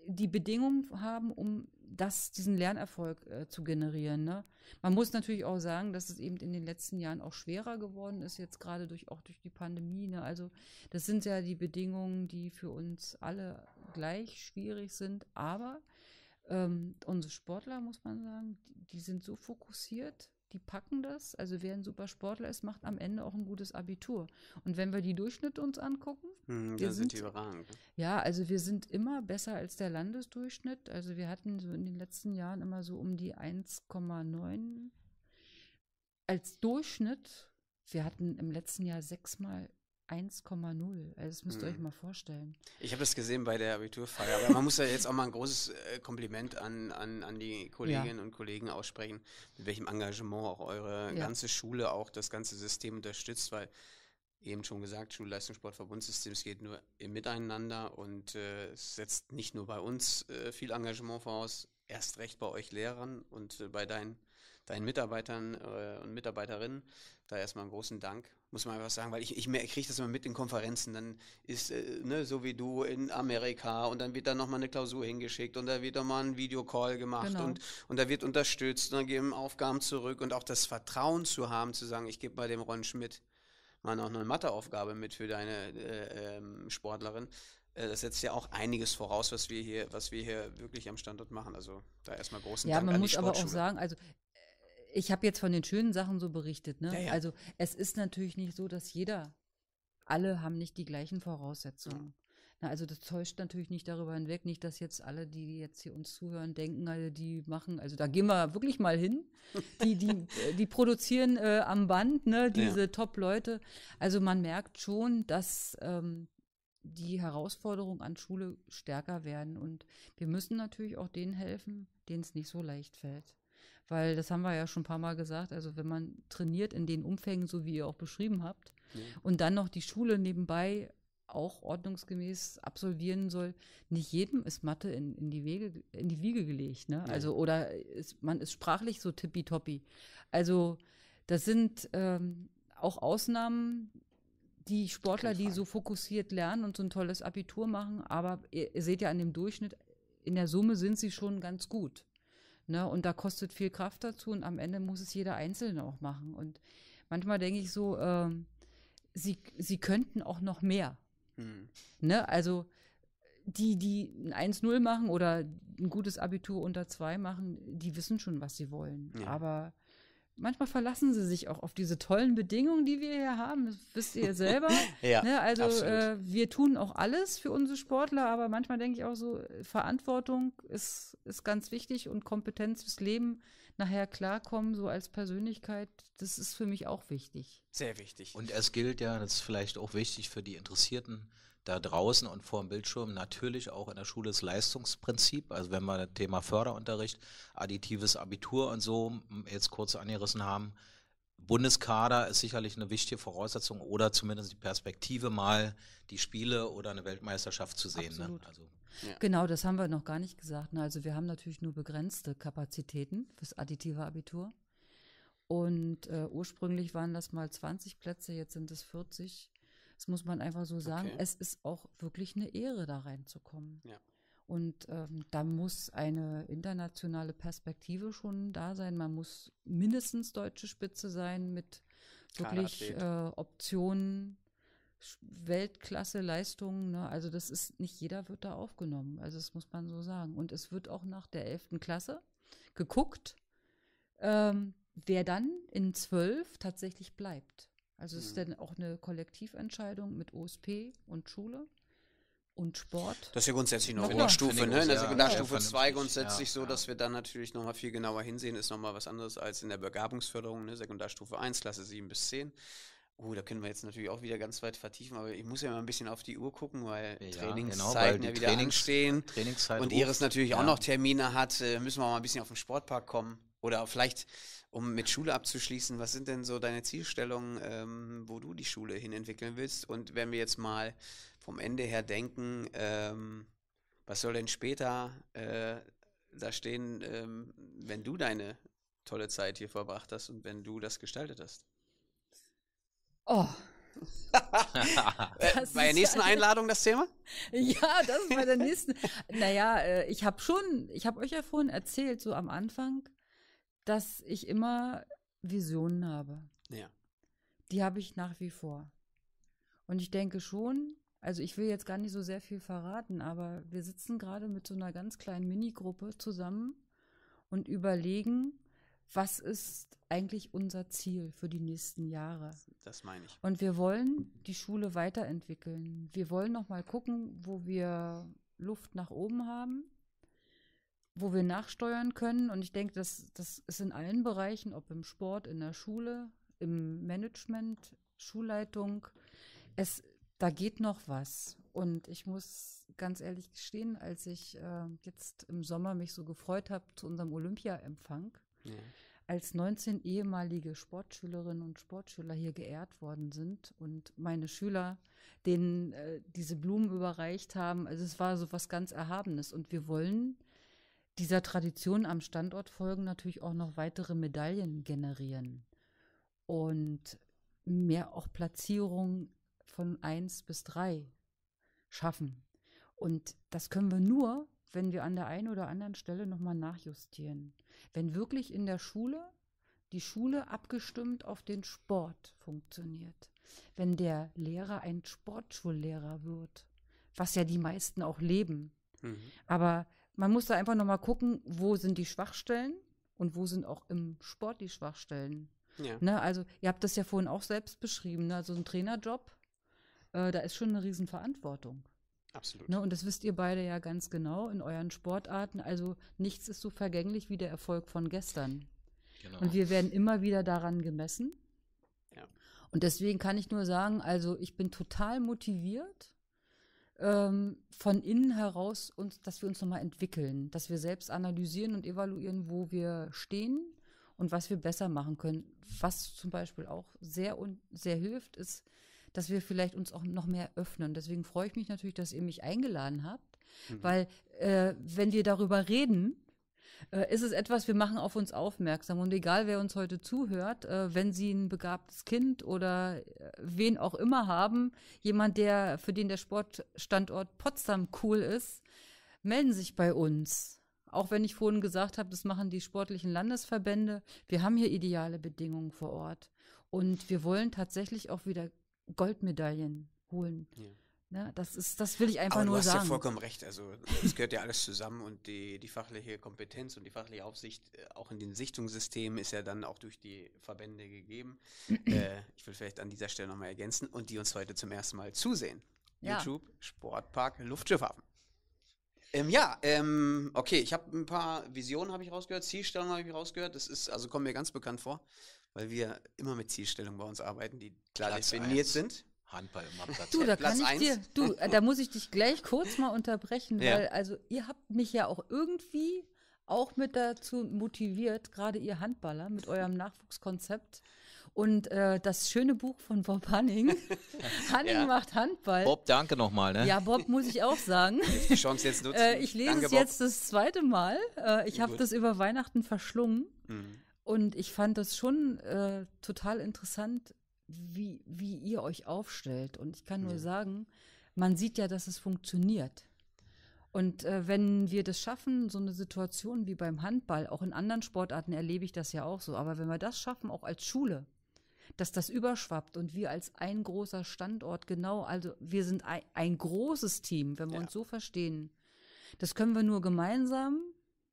[SPEAKER 2] die Bedingungen haben, um das, diesen Lernerfolg äh, zu generieren. Ne? Man muss natürlich auch sagen, dass es eben in den letzten Jahren auch schwerer geworden ist, jetzt gerade durch auch durch die Pandemie. Ne? Also das sind ja die Bedingungen, die für uns alle gleich schwierig sind. Aber ähm, unsere Sportler, muss man sagen, die, die sind so fokussiert die packen das. Also wer ein super Sportler ist, macht am Ende auch ein gutes Abitur. Und wenn wir die Durchschnitte uns angucken,
[SPEAKER 1] mhm, dann sind, die überragend.
[SPEAKER 2] Ne? Ja, also wir sind immer besser als der Landesdurchschnitt. Also wir hatten so in den letzten Jahren immer so um die 1,9 als Durchschnitt. Wir hatten im letzten Jahr sechsmal 1,0. Also das müsst ihr hm. euch mhm. mal vorstellen.
[SPEAKER 3] Ich habe das gesehen bei der Abiturfeier, aber man muss ja jetzt auch mal ein großes äh, Kompliment an, an, an die Kolleginnen ja. und Kollegen aussprechen, mit welchem Engagement auch eure ja. ganze Schule, auch das ganze System unterstützt, weil eben schon gesagt, Schulleistungssportverbundsystem, es geht nur im Miteinander und äh, es setzt nicht nur bei uns äh, viel Engagement voraus, erst recht bei euch Lehrern und äh, bei deinen, deinen Mitarbeitern äh, und Mitarbeiterinnen. Da erstmal einen großen Dank, muss man einfach sagen, weil ich, ich, kriege das immer mit in Konferenzen. Dann ist, äh, ne, so wie du in Amerika und dann wird da nochmal eine Klausur hingeschickt und da wird nochmal ein Videocall gemacht genau. und, und da wird unterstützt und dann geben Aufgaben zurück und auch das Vertrauen zu haben, zu sagen, ich gebe bei dem Ron Schmidt mal noch eine Matheaufgabe mit für deine äh, ähm, Sportlerin. Äh, das setzt ja auch einiges voraus, was wir hier, was wir hier wirklich am Standort machen. Also da erstmal großen ja, Dank man an muss die Sportschule. aber auch sagen,
[SPEAKER 2] also äh, ich habe jetzt von den schönen Sachen so berichtet. Ne? Ja, ja. Also es ist natürlich nicht so, dass jeder, alle haben nicht die gleichen Voraussetzungen. Mhm. also das täuscht natürlich nicht darüber hinweg, nicht, dass jetzt alle, die jetzt hier uns zuhören, denken, also die machen, also da gehen wir wirklich mal hin. Die, die, äh, die produzieren äh, am Band, ne, diese ja. Top-Leute. Also man merkt schon, dass ähm, die Herausforderungen an Schule stärker werden. Und wir müssen natürlich auch denen helfen, denen es nicht so leicht fällt. Weil das haben wir ja schon ein paar Mal gesagt, also wenn man trainiert in den Umfängen, so wie ihr auch beschrieben habt, ja. und dann noch die Schule nebenbei auch ordnungsgemäß absolvieren soll, nicht jedem ist Mathe in, in, die, Wege, in die Wiege gelegt. Ne? Ja. Also, oder ist, man ist sprachlich so tippitoppi. Also, das sind ähm, auch Ausnahmen, die Sportler, die so fokussiert lernen und so ein tolles Abitur machen, aber ihr, ihr seht ja an dem Durchschnitt, in der Summe sind sie schon ganz gut. Ne? Und da kostet viel Kraft dazu und am Ende muss es jeder Einzelne auch machen. Und manchmal denke ich so, äh, sie, sie könnten auch noch mehr. Hm. Ne? Also die, die ein 1-0 machen oder ein gutes Abitur unter 2 machen, die wissen schon, was sie wollen. Ja. Aber manchmal verlassen sie sich auch auf diese tollen Bedingungen, die wir hier haben. Das wisst ihr selber. ja, ne? Also äh, wir tun auch alles für unsere Sportler, aber manchmal denke ich auch so, Verantwortung ist, ist ganz wichtig und Kompetenz fürs Leben nachher klarkommen, so als Persönlichkeit, das ist für mich auch wichtig.
[SPEAKER 1] Sehr wichtig. Und es gilt ja, das ist vielleicht auch wichtig für die Interessierten, da draußen und vor dem Bildschirm natürlich auch in der Schule das Leistungsprinzip. Also wenn wir das Thema Förderunterricht, additives Abitur und so jetzt kurz angerissen haben, Bundeskader ist sicherlich eine wichtige Voraussetzung oder zumindest die Perspektive mal die Spiele oder eine Weltmeisterschaft zu sehen. Ne? Also
[SPEAKER 2] ja. Genau, das haben wir noch gar nicht gesagt. Ne? Also wir haben natürlich nur begrenzte Kapazitäten fürs additive Abitur. Und äh, ursprünglich waren das mal 20 Plätze, jetzt sind es 40. Das muss man einfach so sagen. Okay. Es ist auch wirklich eine Ehre, da reinzukommen. Ja. Und ähm, da muss eine internationale Perspektive schon da sein. Man muss mindestens deutsche Spitze sein mit wirklich äh, Optionen, Weltklasse-Leistungen. Ne? Also das ist nicht jeder wird da aufgenommen. Also das muss man so sagen. Und es wird auch nach der 11. Klasse geguckt, ähm, wer dann in 12 tatsächlich bleibt. Also es mhm. ist dann auch eine Kollektiventscheidung mit OSP und Schule und Sport.
[SPEAKER 3] Das ist ja grundsätzlich eine Oberstufe, ne? In der Sekundarstufe ja, 2 grundsätzlich ja, so, dass ja. wir dann natürlich nochmal viel genauer hinsehen, ist nochmal was anderes als in der Begabungsförderung, ne? Sekundarstufe 1, Klasse 7 bis 10. Oh, da können wir jetzt natürlich auch wieder ganz weit vertiefen, aber ich muss ja mal ein bisschen auf die Uhr gucken, weil ja, Trainingszeiten genau, weil ja wieder Trainings anstehen Trainingszeit und Iris natürlich auch noch Termine hat, äh, müssen wir mal ein bisschen auf den Sportpark kommen. Oder vielleicht, um mit Schule abzuschließen, was sind denn so deine Zielstellungen, ähm, wo du die Schule hin entwickeln willst? Und wenn wir jetzt mal vom Ende her denken, ähm, was soll denn später äh, da stehen, ähm, wenn du deine tolle Zeit hier verbracht hast und wenn du das gestaltet hast?
[SPEAKER 2] Oh, äh, bei der nächsten eine... Einladung das Thema? Ja, das ist bei der nächsten. naja, äh, ich habe schon, ich habe euch ja vorhin erzählt, so am Anfang, dass ich immer Visionen habe. Ja. Die habe ich nach wie vor. Und ich denke schon, also ich will jetzt gar nicht so sehr viel verraten, aber wir sitzen gerade mit so einer ganz kleinen Minigruppe zusammen und überlegen, was ist eigentlich unser Ziel für die nächsten Jahre? Das meine ich. Und wir wollen die Schule weiterentwickeln. Wir wollen noch mal gucken, wo wir Luft nach oben haben wo wir nachsteuern können. Und ich denke, das, das ist in allen Bereichen, ob im Sport, in der Schule, im Management, Schulleitung. Es, da geht noch was. Und ich muss ganz ehrlich gestehen, als ich äh, jetzt im Sommer mich so gefreut habe zu unserem Olympiaempfang, ja. als 19 ehemalige Sportschülerinnen und Sportschüler hier geehrt worden sind und meine Schüler denen äh, diese Blumen überreicht haben. Also es war so was ganz Erhabenes. Und wir wollen dieser Tradition am Standort folgen natürlich auch noch weitere Medaillen generieren und mehr auch Platzierungen von 1 bis 3 schaffen. Und das können wir nur, wenn wir an der einen oder anderen Stelle nochmal nachjustieren. Wenn wirklich in der Schule die Schule abgestimmt auf den Sport funktioniert. Wenn der Lehrer ein Sportschullehrer wird, was ja die meisten auch leben. Mhm. Aber man muss da einfach nochmal gucken, wo sind die Schwachstellen und wo sind auch im Sport die Schwachstellen. Ja. Ne, also ihr habt das ja vorhin auch selbst beschrieben, ne? also ein Trainerjob, äh, da ist schon eine Riesenverantwortung. Absolut. Ne, und das wisst ihr beide ja ganz genau in euren Sportarten. Also nichts ist so vergänglich wie der Erfolg von gestern. Genau. Und wir werden immer wieder daran gemessen. Ja. Und deswegen kann ich nur sagen, also ich bin total motiviert ähm, von innen heraus uns, dass wir uns nochmal entwickeln, dass wir selbst analysieren und evaluieren, wo wir stehen und was wir besser machen können. Was zum Beispiel auch sehr und sehr hilft, ist, dass wir vielleicht uns auch noch mehr öffnen. Deswegen freue ich mich natürlich, dass ihr mich eingeladen habt, mhm. weil äh, wenn wir darüber reden, äh, ist es etwas, wir machen auf uns aufmerksam. Und egal, wer uns heute zuhört, äh, wenn Sie ein begabtes Kind oder äh, wen auch immer haben, jemand, der, für den der Sportstandort Potsdam cool ist, melden sich bei uns. Auch wenn ich vorhin gesagt habe, das machen die sportlichen Landesverbände. Wir haben hier ideale Bedingungen vor Ort. Und wir wollen tatsächlich auch wieder Goldmedaillen holen. Ja. Ne? Das, ist, das will ich einfach Aber nur sagen. Du hast ja vollkommen
[SPEAKER 3] recht. Also, es gehört ja alles zusammen und die, die fachliche Kompetenz und die fachliche Aufsicht äh, auch in den Sichtungssystemen ist ja dann auch durch die Verbände gegeben. äh, ich will vielleicht an dieser Stelle nochmal ergänzen und die uns heute zum ersten Mal zusehen. Ja. YouTube, Sportpark, Luftschiffhafen. Ähm, ja, ähm, okay, ich habe ein paar Visionen habe ich rausgehört, Zielstellungen habe ich rausgehört. Das ist also kommen mir ganz bekannt vor, weil wir immer mit Zielstellungen bei uns arbeiten, die klar Platz definiert eins. sind.
[SPEAKER 1] Handball immer Platz. Du, da Platz kann ich eins. dir, du, da muss
[SPEAKER 2] ich dich gleich kurz mal unterbrechen, ja. weil also ihr habt mich ja auch irgendwie auch mit dazu motiviert, gerade ihr Handballer mit eurem Nachwuchskonzept und äh, das schöne Buch von Bob Hanning. Hanning ja. macht Handball. Bob,
[SPEAKER 1] danke nochmal. Ne? Ja,
[SPEAKER 2] Bob muss ich auch sagen.
[SPEAKER 1] Die Chance jetzt nutzen. Äh, ich lese danke, es Bob. jetzt
[SPEAKER 2] das zweite Mal. Äh, ich habe das über Weihnachten verschlungen. Mhm. Und ich fand das schon äh, total interessant, wie, wie ihr euch aufstellt. Und ich kann nur ja. sagen, man sieht ja, dass es funktioniert. Und äh, wenn wir das schaffen, so eine Situation wie beim Handball, auch in anderen Sportarten erlebe ich das ja auch so, aber wenn wir das schaffen, auch als Schule, dass das überschwappt und wir als ein großer Standort genau, also wir sind ein, ein großes Team, wenn wir ja. uns so verstehen. Das können wir nur gemeinsam,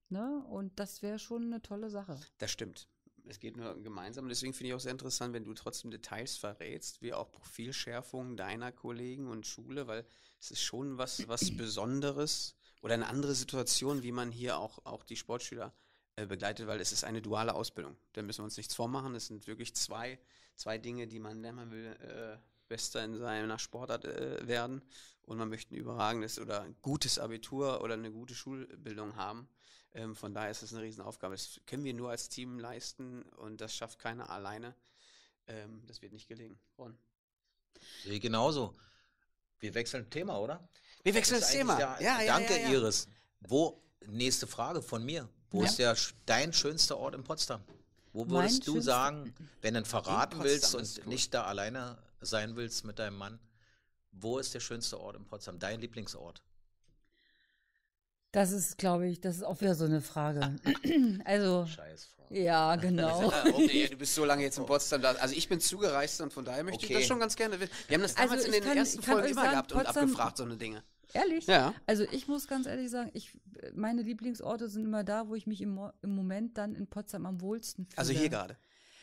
[SPEAKER 2] ne? Und das wäre schon eine tolle Sache.
[SPEAKER 3] Das stimmt es geht nur gemeinsam. Deswegen finde ich auch sehr interessant, wenn du trotzdem Details verrätst, wie auch Profilschärfungen deiner Kollegen und Schule, weil es ist schon was, was Besonderes oder eine andere Situation, wie man hier auch, auch die Sportschüler äh, begleitet, weil es ist eine duale Ausbildung. Da müssen wir uns nichts vormachen. Es sind wirklich zwei, zwei Dinge, die man lernen will. Äh, Bester in seiner Sportart äh, werden und man möchte ein überragendes oder gutes Abitur oder eine gute Schulbildung haben ähm, von daher ist das eine Riesenaufgabe. Das können wir nur als Team leisten und das schafft keiner alleine. Ähm, das wird nicht gelingen. Ron.
[SPEAKER 1] Sehe genauso. Wir wechseln Thema, oder? Wir wechseln das, das Thema. Der, ja, ja, danke, ja, Iris. Wo, nächste Frage von mir. Wo ist der, dein schönster Ort in Potsdam? Wo würdest mein du sagen, wenn du verraten willst und cool. nicht da alleine sein willst mit deinem Mann, wo ist der schönste Ort in Potsdam? Dein Lieblingsort?
[SPEAKER 2] Das ist, glaube ich, das ist auch wieder so eine Frage. also. Scheißfrage. Ja, genau.
[SPEAKER 3] okay, du bist so lange jetzt in Potsdam. Da, also ich bin zugereist und von daher möchte okay. ich das schon ganz gerne. wissen. Wir haben das also, damals also in den kann, ersten Folgen immer sagen, gehabt und Potsdam, abgefragt, so eine Dinge.
[SPEAKER 2] Ehrlich? Ja. Also ich muss ganz ehrlich sagen, ich, meine Lieblingsorte sind immer da, wo ich mich im, im Moment dann in Potsdam am wohlsten also, fühle. Also hier
[SPEAKER 3] gerade.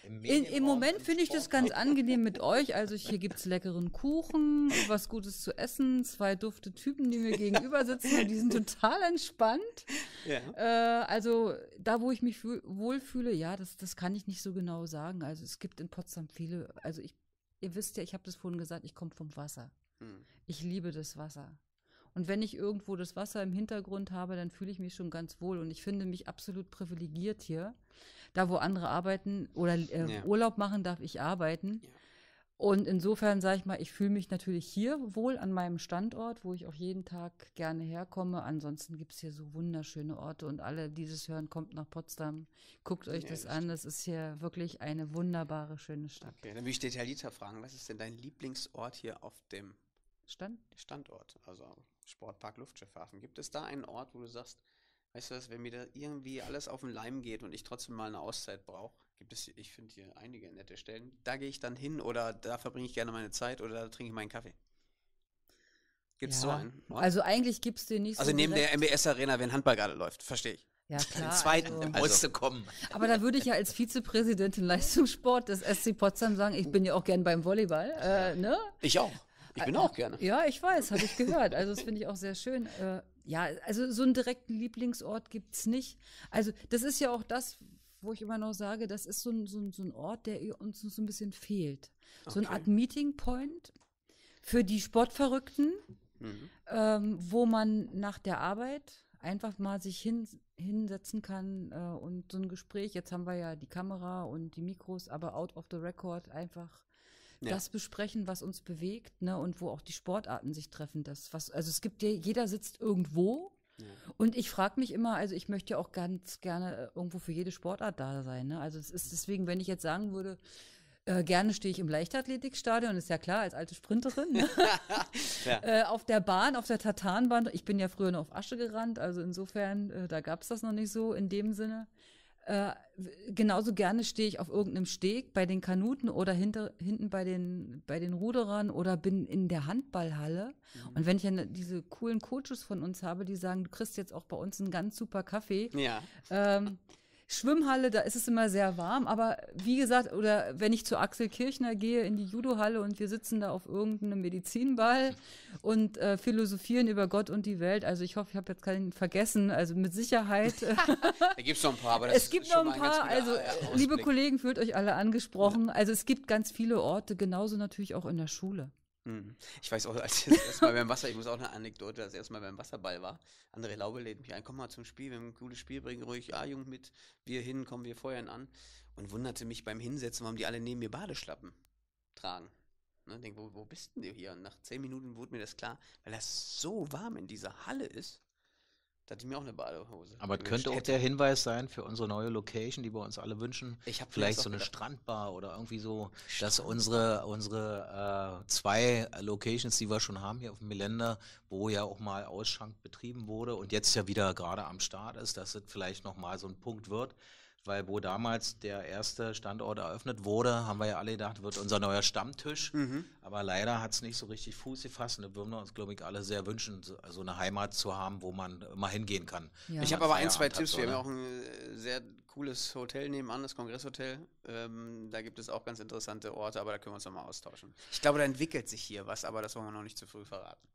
[SPEAKER 3] Im, in, Im
[SPEAKER 2] Moment finde ich das ganz angenehm mit euch. Also hier gibt es leckeren Kuchen, was Gutes zu essen, zwei dufte Typen, die mir gegenüber sitzen, die sind total entspannt. Ja. Äh, also da, wo ich mich wohlfühle, ja, das, das kann ich nicht so genau sagen. Also es gibt in Potsdam viele, also ich, ihr wisst ja, ich habe das vorhin gesagt, ich komme vom Wasser. Hm. Ich liebe das Wasser. Und wenn ich irgendwo das Wasser im Hintergrund habe, dann fühle ich mich schon ganz wohl. Und ich finde mich absolut privilegiert hier, da wo andere arbeiten oder äh, ja. Urlaub machen, darf ich arbeiten. Ja. Und insofern sage ich mal, ich fühle mich natürlich hier wohl an meinem Standort, wo ich auch jeden Tag gerne herkomme. Ansonsten gibt es hier so wunderschöne Orte und alle, die das hören, kommt nach Potsdam. Guckt euch ja, das an. Das ist hier wirklich eine wunderbare, schöne Stadt.
[SPEAKER 3] Okay, dann will ich detaillierter fragen, was ist denn dein Lieblingsort hier auf dem Stand? Standort? Also Sportpark Luftschiffhafen. Gibt es da einen Ort, wo du sagst, Weißt du was, wenn mir da irgendwie alles auf den Leim geht und ich trotzdem mal eine Auszeit brauche, gibt es, ich finde hier einige nette Stellen, da gehe ich dann hin oder da verbringe ich gerne meine Zeit oder da trinke ich meinen Kaffee. Gibt es ja. so einen? What? Also
[SPEAKER 2] eigentlich gibt es den nicht Also so neben direkt.
[SPEAKER 3] der MBS-Arena, wenn Handball gerade läuft, verstehe ich. Ja, klar. Den zweiten also. musste kommen.
[SPEAKER 2] Aber da würde ich ja als Vizepräsidentin Leistungssport des SC Potsdam sagen, ich bin ja auch gern beim Volleyball. Äh, ne?
[SPEAKER 3] Ich auch. Ich bin äh, auch gerne. Ja, ich weiß, habe ich gehört. Also das finde
[SPEAKER 2] ich auch sehr schön. Äh, ja, also so einen direkten Lieblingsort gibt es nicht. Also das ist ja auch das, wo ich immer noch sage, das ist so ein, so ein, so ein Ort, der uns so ein bisschen fehlt. Okay. So eine Art Meeting Point für die Sportverrückten, mhm. ähm, wo man nach der Arbeit einfach mal sich hin, hinsetzen kann äh, und so ein Gespräch, jetzt haben wir ja die Kamera und die Mikros, aber out of the record einfach ja. das besprechen, was uns bewegt, ne, und wo auch die Sportarten sich treffen. Das, was, also es gibt ja, jeder sitzt irgendwo. Ja. Und ich frage mich immer, also ich möchte ja auch ganz gerne äh, irgendwo für jede Sportart da sein. Ne? Also es ist deswegen, wenn ich jetzt sagen würde, äh, gerne stehe ich im Leichtathletikstadion, ist ja klar, als alte Sprinterin. Ne? ja. äh, auf der Bahn, auf der Tatanbahn, ich bin ja früher nur auf Asche gerannt, also insofern, äh, da gab es das noch nicht so in dem Sinne. Äh, genauso gerne stehe ich auf irgendeinem Steg bei den Kanuten oder hinter, hinten bei den, bei den Ruderern oder bin in der Handballhalle. Mhm. Und wenn ich dann diese coolen Coaches von uns habe, die sagen, du kriegst jetzt auch bei uns einen ganz super Kaffee. Ja. Ähm, Schwimmhalle, da ist es immer sehr warm, aber wie gesagt, oder wenn ich zu Axel Kirchner gehe in die Judohalle und wir sitzen da auf irgendeinem Medizinball und äh, philosophieren über Gott und die Welt. Also ich hoffe, ich habe jetzt keinen vergessen. Also mit Sicherheit.
[SPEAKER 3] da gibt es noch ein paar, aber das Es gibt
[SPEAKER 2] noch ein paar. Ein also Ausblick. liebe Kollegen, fühlt euch alle angesprochen. Also es gibt ganz viele Orte, genauso natürlich auch in der Schule.
[SPEAKER 3] Mhm. Ich weiß auch, als ich das erste Mal beim Wasser, ich muss auch eine Anekdote, als ich das erste Mal beim Wasserball war. André Laube lädt mich ein, komm mal zum Spiel, wir haben ein cooles Spiel, bringen ruhig, ja, ah, Jung, mit, wir hin, kommen wir feuern an. Und wunderte mich beim Hinsetzen, warum die alle neben mir Badeschlappen tragen. Ne, denk, wo, wo bist denn du hier? Und nach zehn Minuten wurde mir das klar, weil das so warm in dieser Halle ist, da hatte ich mir auch eine Badehose. Aber es könnte auch
[SPEAKER 1] der Hinweis sein für unsere neue Location, die wir uns alle wünschen. Ich habe vielleicht so eine gedacht. Strandbar oder irgendwie so, dass unsere unsere äh, zwei Locations, die wir schon haben hier auf dem Meländer, wo ja auch mal Ausschank betrieben wurde und jetzt ja wieder gerade am Start ist, dass es vielleicht nochmal so ein Punkt wird, weil wo damals der erste Standort eröffnet wurde, haben wir ja alle gedacht, wird unser neuer Stammtisch. Mhm. Aber leider hat es nicht so richtig Fuß gefasst. Und da würden wir uns, glaube ich, alle sehr wünschen, so eine Heimat zu haben, wo man mal hingehen kann. Ja. Ich habe aber ein, zwei Tipps. Hat, wir haben ja ne? auch
[SPEAKER 3] einen äh, sehr cooles Hotel nebenan, das Kongresshotel. Ähm, da gibt es auch ganz interessante Orte, aber da können wir uns nochmal austauschen.
[SPEAKER 1] Ich glaube, da entwickelt
[SPEAKER 3] sich hier was, aber das wollen wir noch nicht zu früh verraten.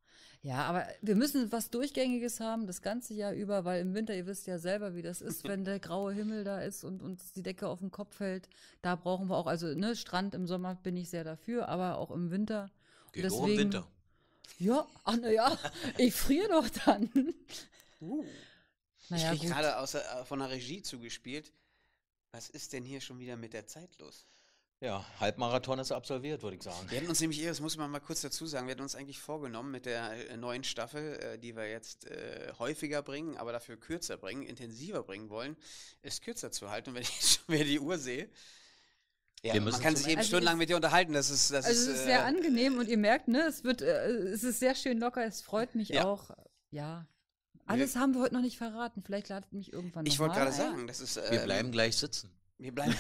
[SPEAKER 2] Ja, aber wir müssen was Durchgängiges haben, das ganze Jahr über, weil im Winter, ihr wisst ja selber, wie das ist, wenn der graue Himmel da ist und uns die Decke auf den Kopf fällt. Da brauchen wir auch, also ne, Strand im Sommer bin ich sehr dafür, aber auch im Winter. Geht deswegen, auch im Winter. Ja, ach ja, ich friere doch dann. Uh.
[SPEAKER 3] Naja, ich kriege gerade äh, von der Regie zugespielt. Was ist denn hier schon wieder mit der Zeit los?
[SPEAKER 1] Ja, Halbmarathon ist absolviert, würde ich sagen. Wir hatten uns nämlich, das muss
[SPEAKER 3] man mal kurz dazu sagen, wir hatten uns eigentlich vorgenommen mit der äh, neuen Staffel, äh, die wir jetzt häufiger bringen, aber dafür kürzer bringen, intensiver bringen wollen, es kürzer zu halten. wenn ich schon wieder die Uhr sehe, ja, wir man kann sich eben also stundenlang mit dir unterhalten. Das ist, das also ist, es ist sehr äh,
[SPEAKER 2] angenehm und ihr merkt, ne, es wird, äh, es ist sehr schön locker, es freut mich ja. auch. Ja, alles haben wir heute noch nicht verraten. Vielleicht ladet mich irgendwann noch Ich wollte gerade sagen, das ist. Äh, Wir ähm, bleiben gleich sitzen. Wir bleiben.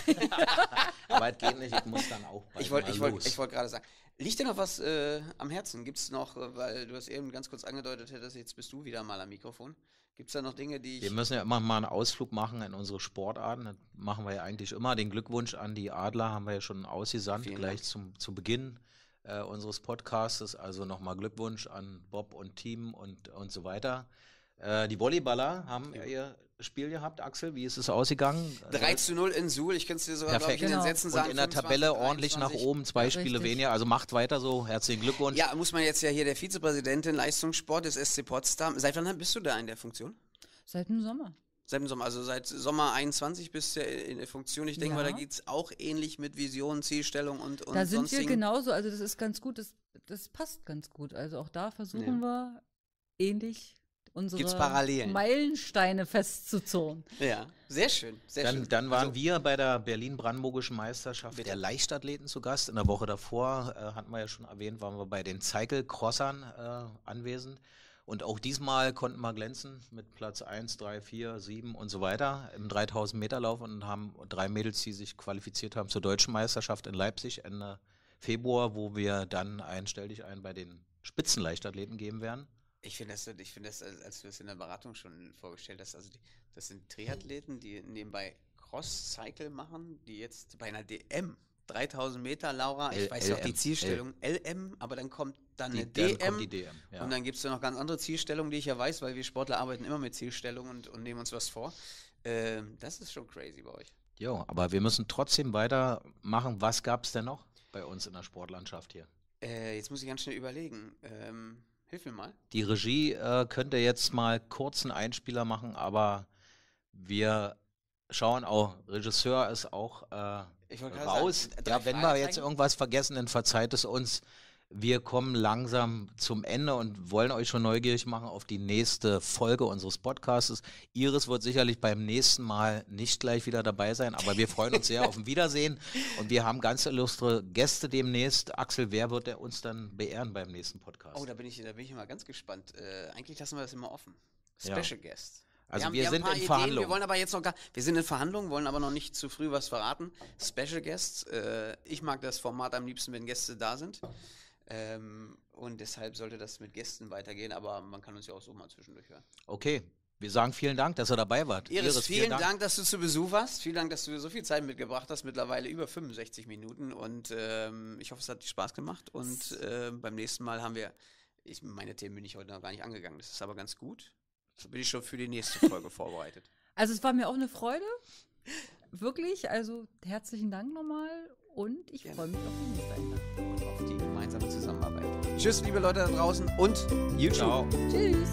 [SPEAKER 2] Weit geht nicht, ich muss dann auch bald Ich wollte ich wollt, ich wollt
[SPEAKER 3] gerade sagen, liegt dir noch was äh, am Herzen? Gibt es noch, weil du es eben ganz kurz angedeutet hättest, jetzt bist du wieder mal am Mikrofon. Gibt es da noch Dinge, die ich. Wir müssen
[SPEAKER 1] ja immer mal einen Ausflug machen in unsere Sportarten. Das machen wir ja eigentlich immer. Den Glückwunsch an die Adler haben wir ja schon ausgesandt, Vielen gleich zum, zu Beginn äh, unseres Podcasts. Also nochmal Glückwunsch an Bob und Team und, und so weiter. Äh, die Volleyballer haben ja. ihr Spiel gehabt, Axel. Wie ist es ausgegangen? 3 also zu 0 in Suhl.
[SPEAKER 3] Ich könnte es dir sogar Perfekt. Genau. in den genau. Sätzen sagen. Und in der Tabelle 23. ordentlich nach oben,
[SPEAKER 1] zwei Richtig. Spiele weniger. Also macht weiter so. Herzlichen Glückwunsch.
[SPEAKER 3] Ja, muss man jetzt ja hier der Vizepräsidentin Leistungssport des SC Potsdam. Seit wann bist du da in der
[SPEAKER 2] Funktion? Seit dem Sommer.
[SPEAKER 3] Seit dem Sommer, also seit Sommer 21 bist du in der Funktion. Ich denke ja. mal, da geht es auch ähnlich mit Visionen, Zielstellung und, und Da sind sonstigen. wir
[SPEAKER 2] genauso, also das ist ganz gut, das, das passt ganz gut. Also auch da versuchen ja. wir ähnlich unsere Meilensteine festzuzurren.
[SPEAKER 1] Ja, sehr schön. Sehr dann, schön. dann waren also, wir bei der Berlin-Brandenburgischen Meisterschaft bitte. der Leichtathleten zu Gast. In der Woche davor, äh, hatten wir ja schon erwähnt, waren wir bei den Cycle-Crossern äh, anwesend. Und auch diesmal konnten wir glänzen mit Platz 1, 3, 4, 7 und so weiter im 3000 Meter Lauf und haben drei Mädels, die sich qualifiziert haben zur deutschen Meisterschaft in Leipzig Ende Februar, wo wir dann ein Stell dich ein bei den Spitzenleichtathleten geben werden.
[SPEAKER 3] Ich finde das, ich finde das, als du es in der Beratung schon vorgestellt hast, also die, das sind Triathleten, die nebenbei Cross-Cycle machen, die jetzt bei einer DM 3000 Meter, Laura, ich L weiß noch die Zielstellung, L LM, aber dann kommt dann die, eine DM, dann kommt die DM ja. und dann gibt es noch ganz andere Zielstellungen, die ich ja weiß, weil wir Sportler arbeiten immer mit Zielstellungen und, und nehmen uns was vor. Ähm, das ist schon crazy bei euch.
[SPEAKER 1] Jo, aber wir müssen trotzdem weitermachen. Was gab es denn noch bei uns in der Sportlandschaft hier?
[SPEAKER 3] Äh, jetzt muss ich ganz schnell überlegen. Ähm, Hilf mir mal.
[SPEAKER 1] Die Regie äh, könnte jetzt mal kurzen Einspieler machen, aber wir schauen auch. Regisseur ist auch äh, raus. Sagen, ja, wenn wir jetzt irgendwas vergessen, dann verzeiht es uns. Wir kommen langsam zum Ende und wollen euch schon neugierig machen auf die nächste Folge unseres Podcasts. Iris wird sicherlich beim nächsten Mal nicht gleich wieder dabei sein, aber wir freuen uns sehr auf ein Wiedersehen und wir haben ganz illustre Gäste demnächst. Axel, wer wird der uns dann beehren beim nächsten Podcast?
[SPEAKER 3] Oh, da bin ich, da bin ich mal ganz gespannt. Äh, eigentlich lassen wir das immer offen. Special ja. Guest. Also wir, haben, wir, wir sind in Verhandlungen. Wir wollen aber jetzt noch gar, wir sind in Verhandlungen, wollen aber noch nicht zu früh was verraten. Special Guests. Äh, ich mag das Format am liebsten, wenn Gäste da sind. Ähm, und deshalb sollte das mit Gästen weitergehen, aber man kann uns ja auch so mal zwischendurch hören.
[SPEAKER 1] Okay. Wir sagen vielen Dank, dass ihr dabei wart. Iris, Iris vielen, vielen Dank. Dank.
[SPEAKER 3] dass du zu Besuch warst. Vielen Dank, dass du so viel Zeit mitgebracht hast. Mittlerweile über 65 Minuten. Und ähm, ich hoffe, es hat dir Spaß gemacht. Und äh, beim nächsten Mal haben wir, ich, meine Themen bin ich heute noch gar nicht angegangen. Das ist aber ganz gut. So bin ich schon für die nächste Folge vorbereitet.
[SPEAKER 2] Also es war mir auch eine Freude. wirklich, also herzlichen Dank nochmal und ich freue mich
[SPEAKER 3] auf die nächste Einladung. Und auf die gemeinsame Zusammenarbeit. Tschüss, liebe Leute da draußen und YouTube. Ciao.
[SPEAKER 2] Tschüss.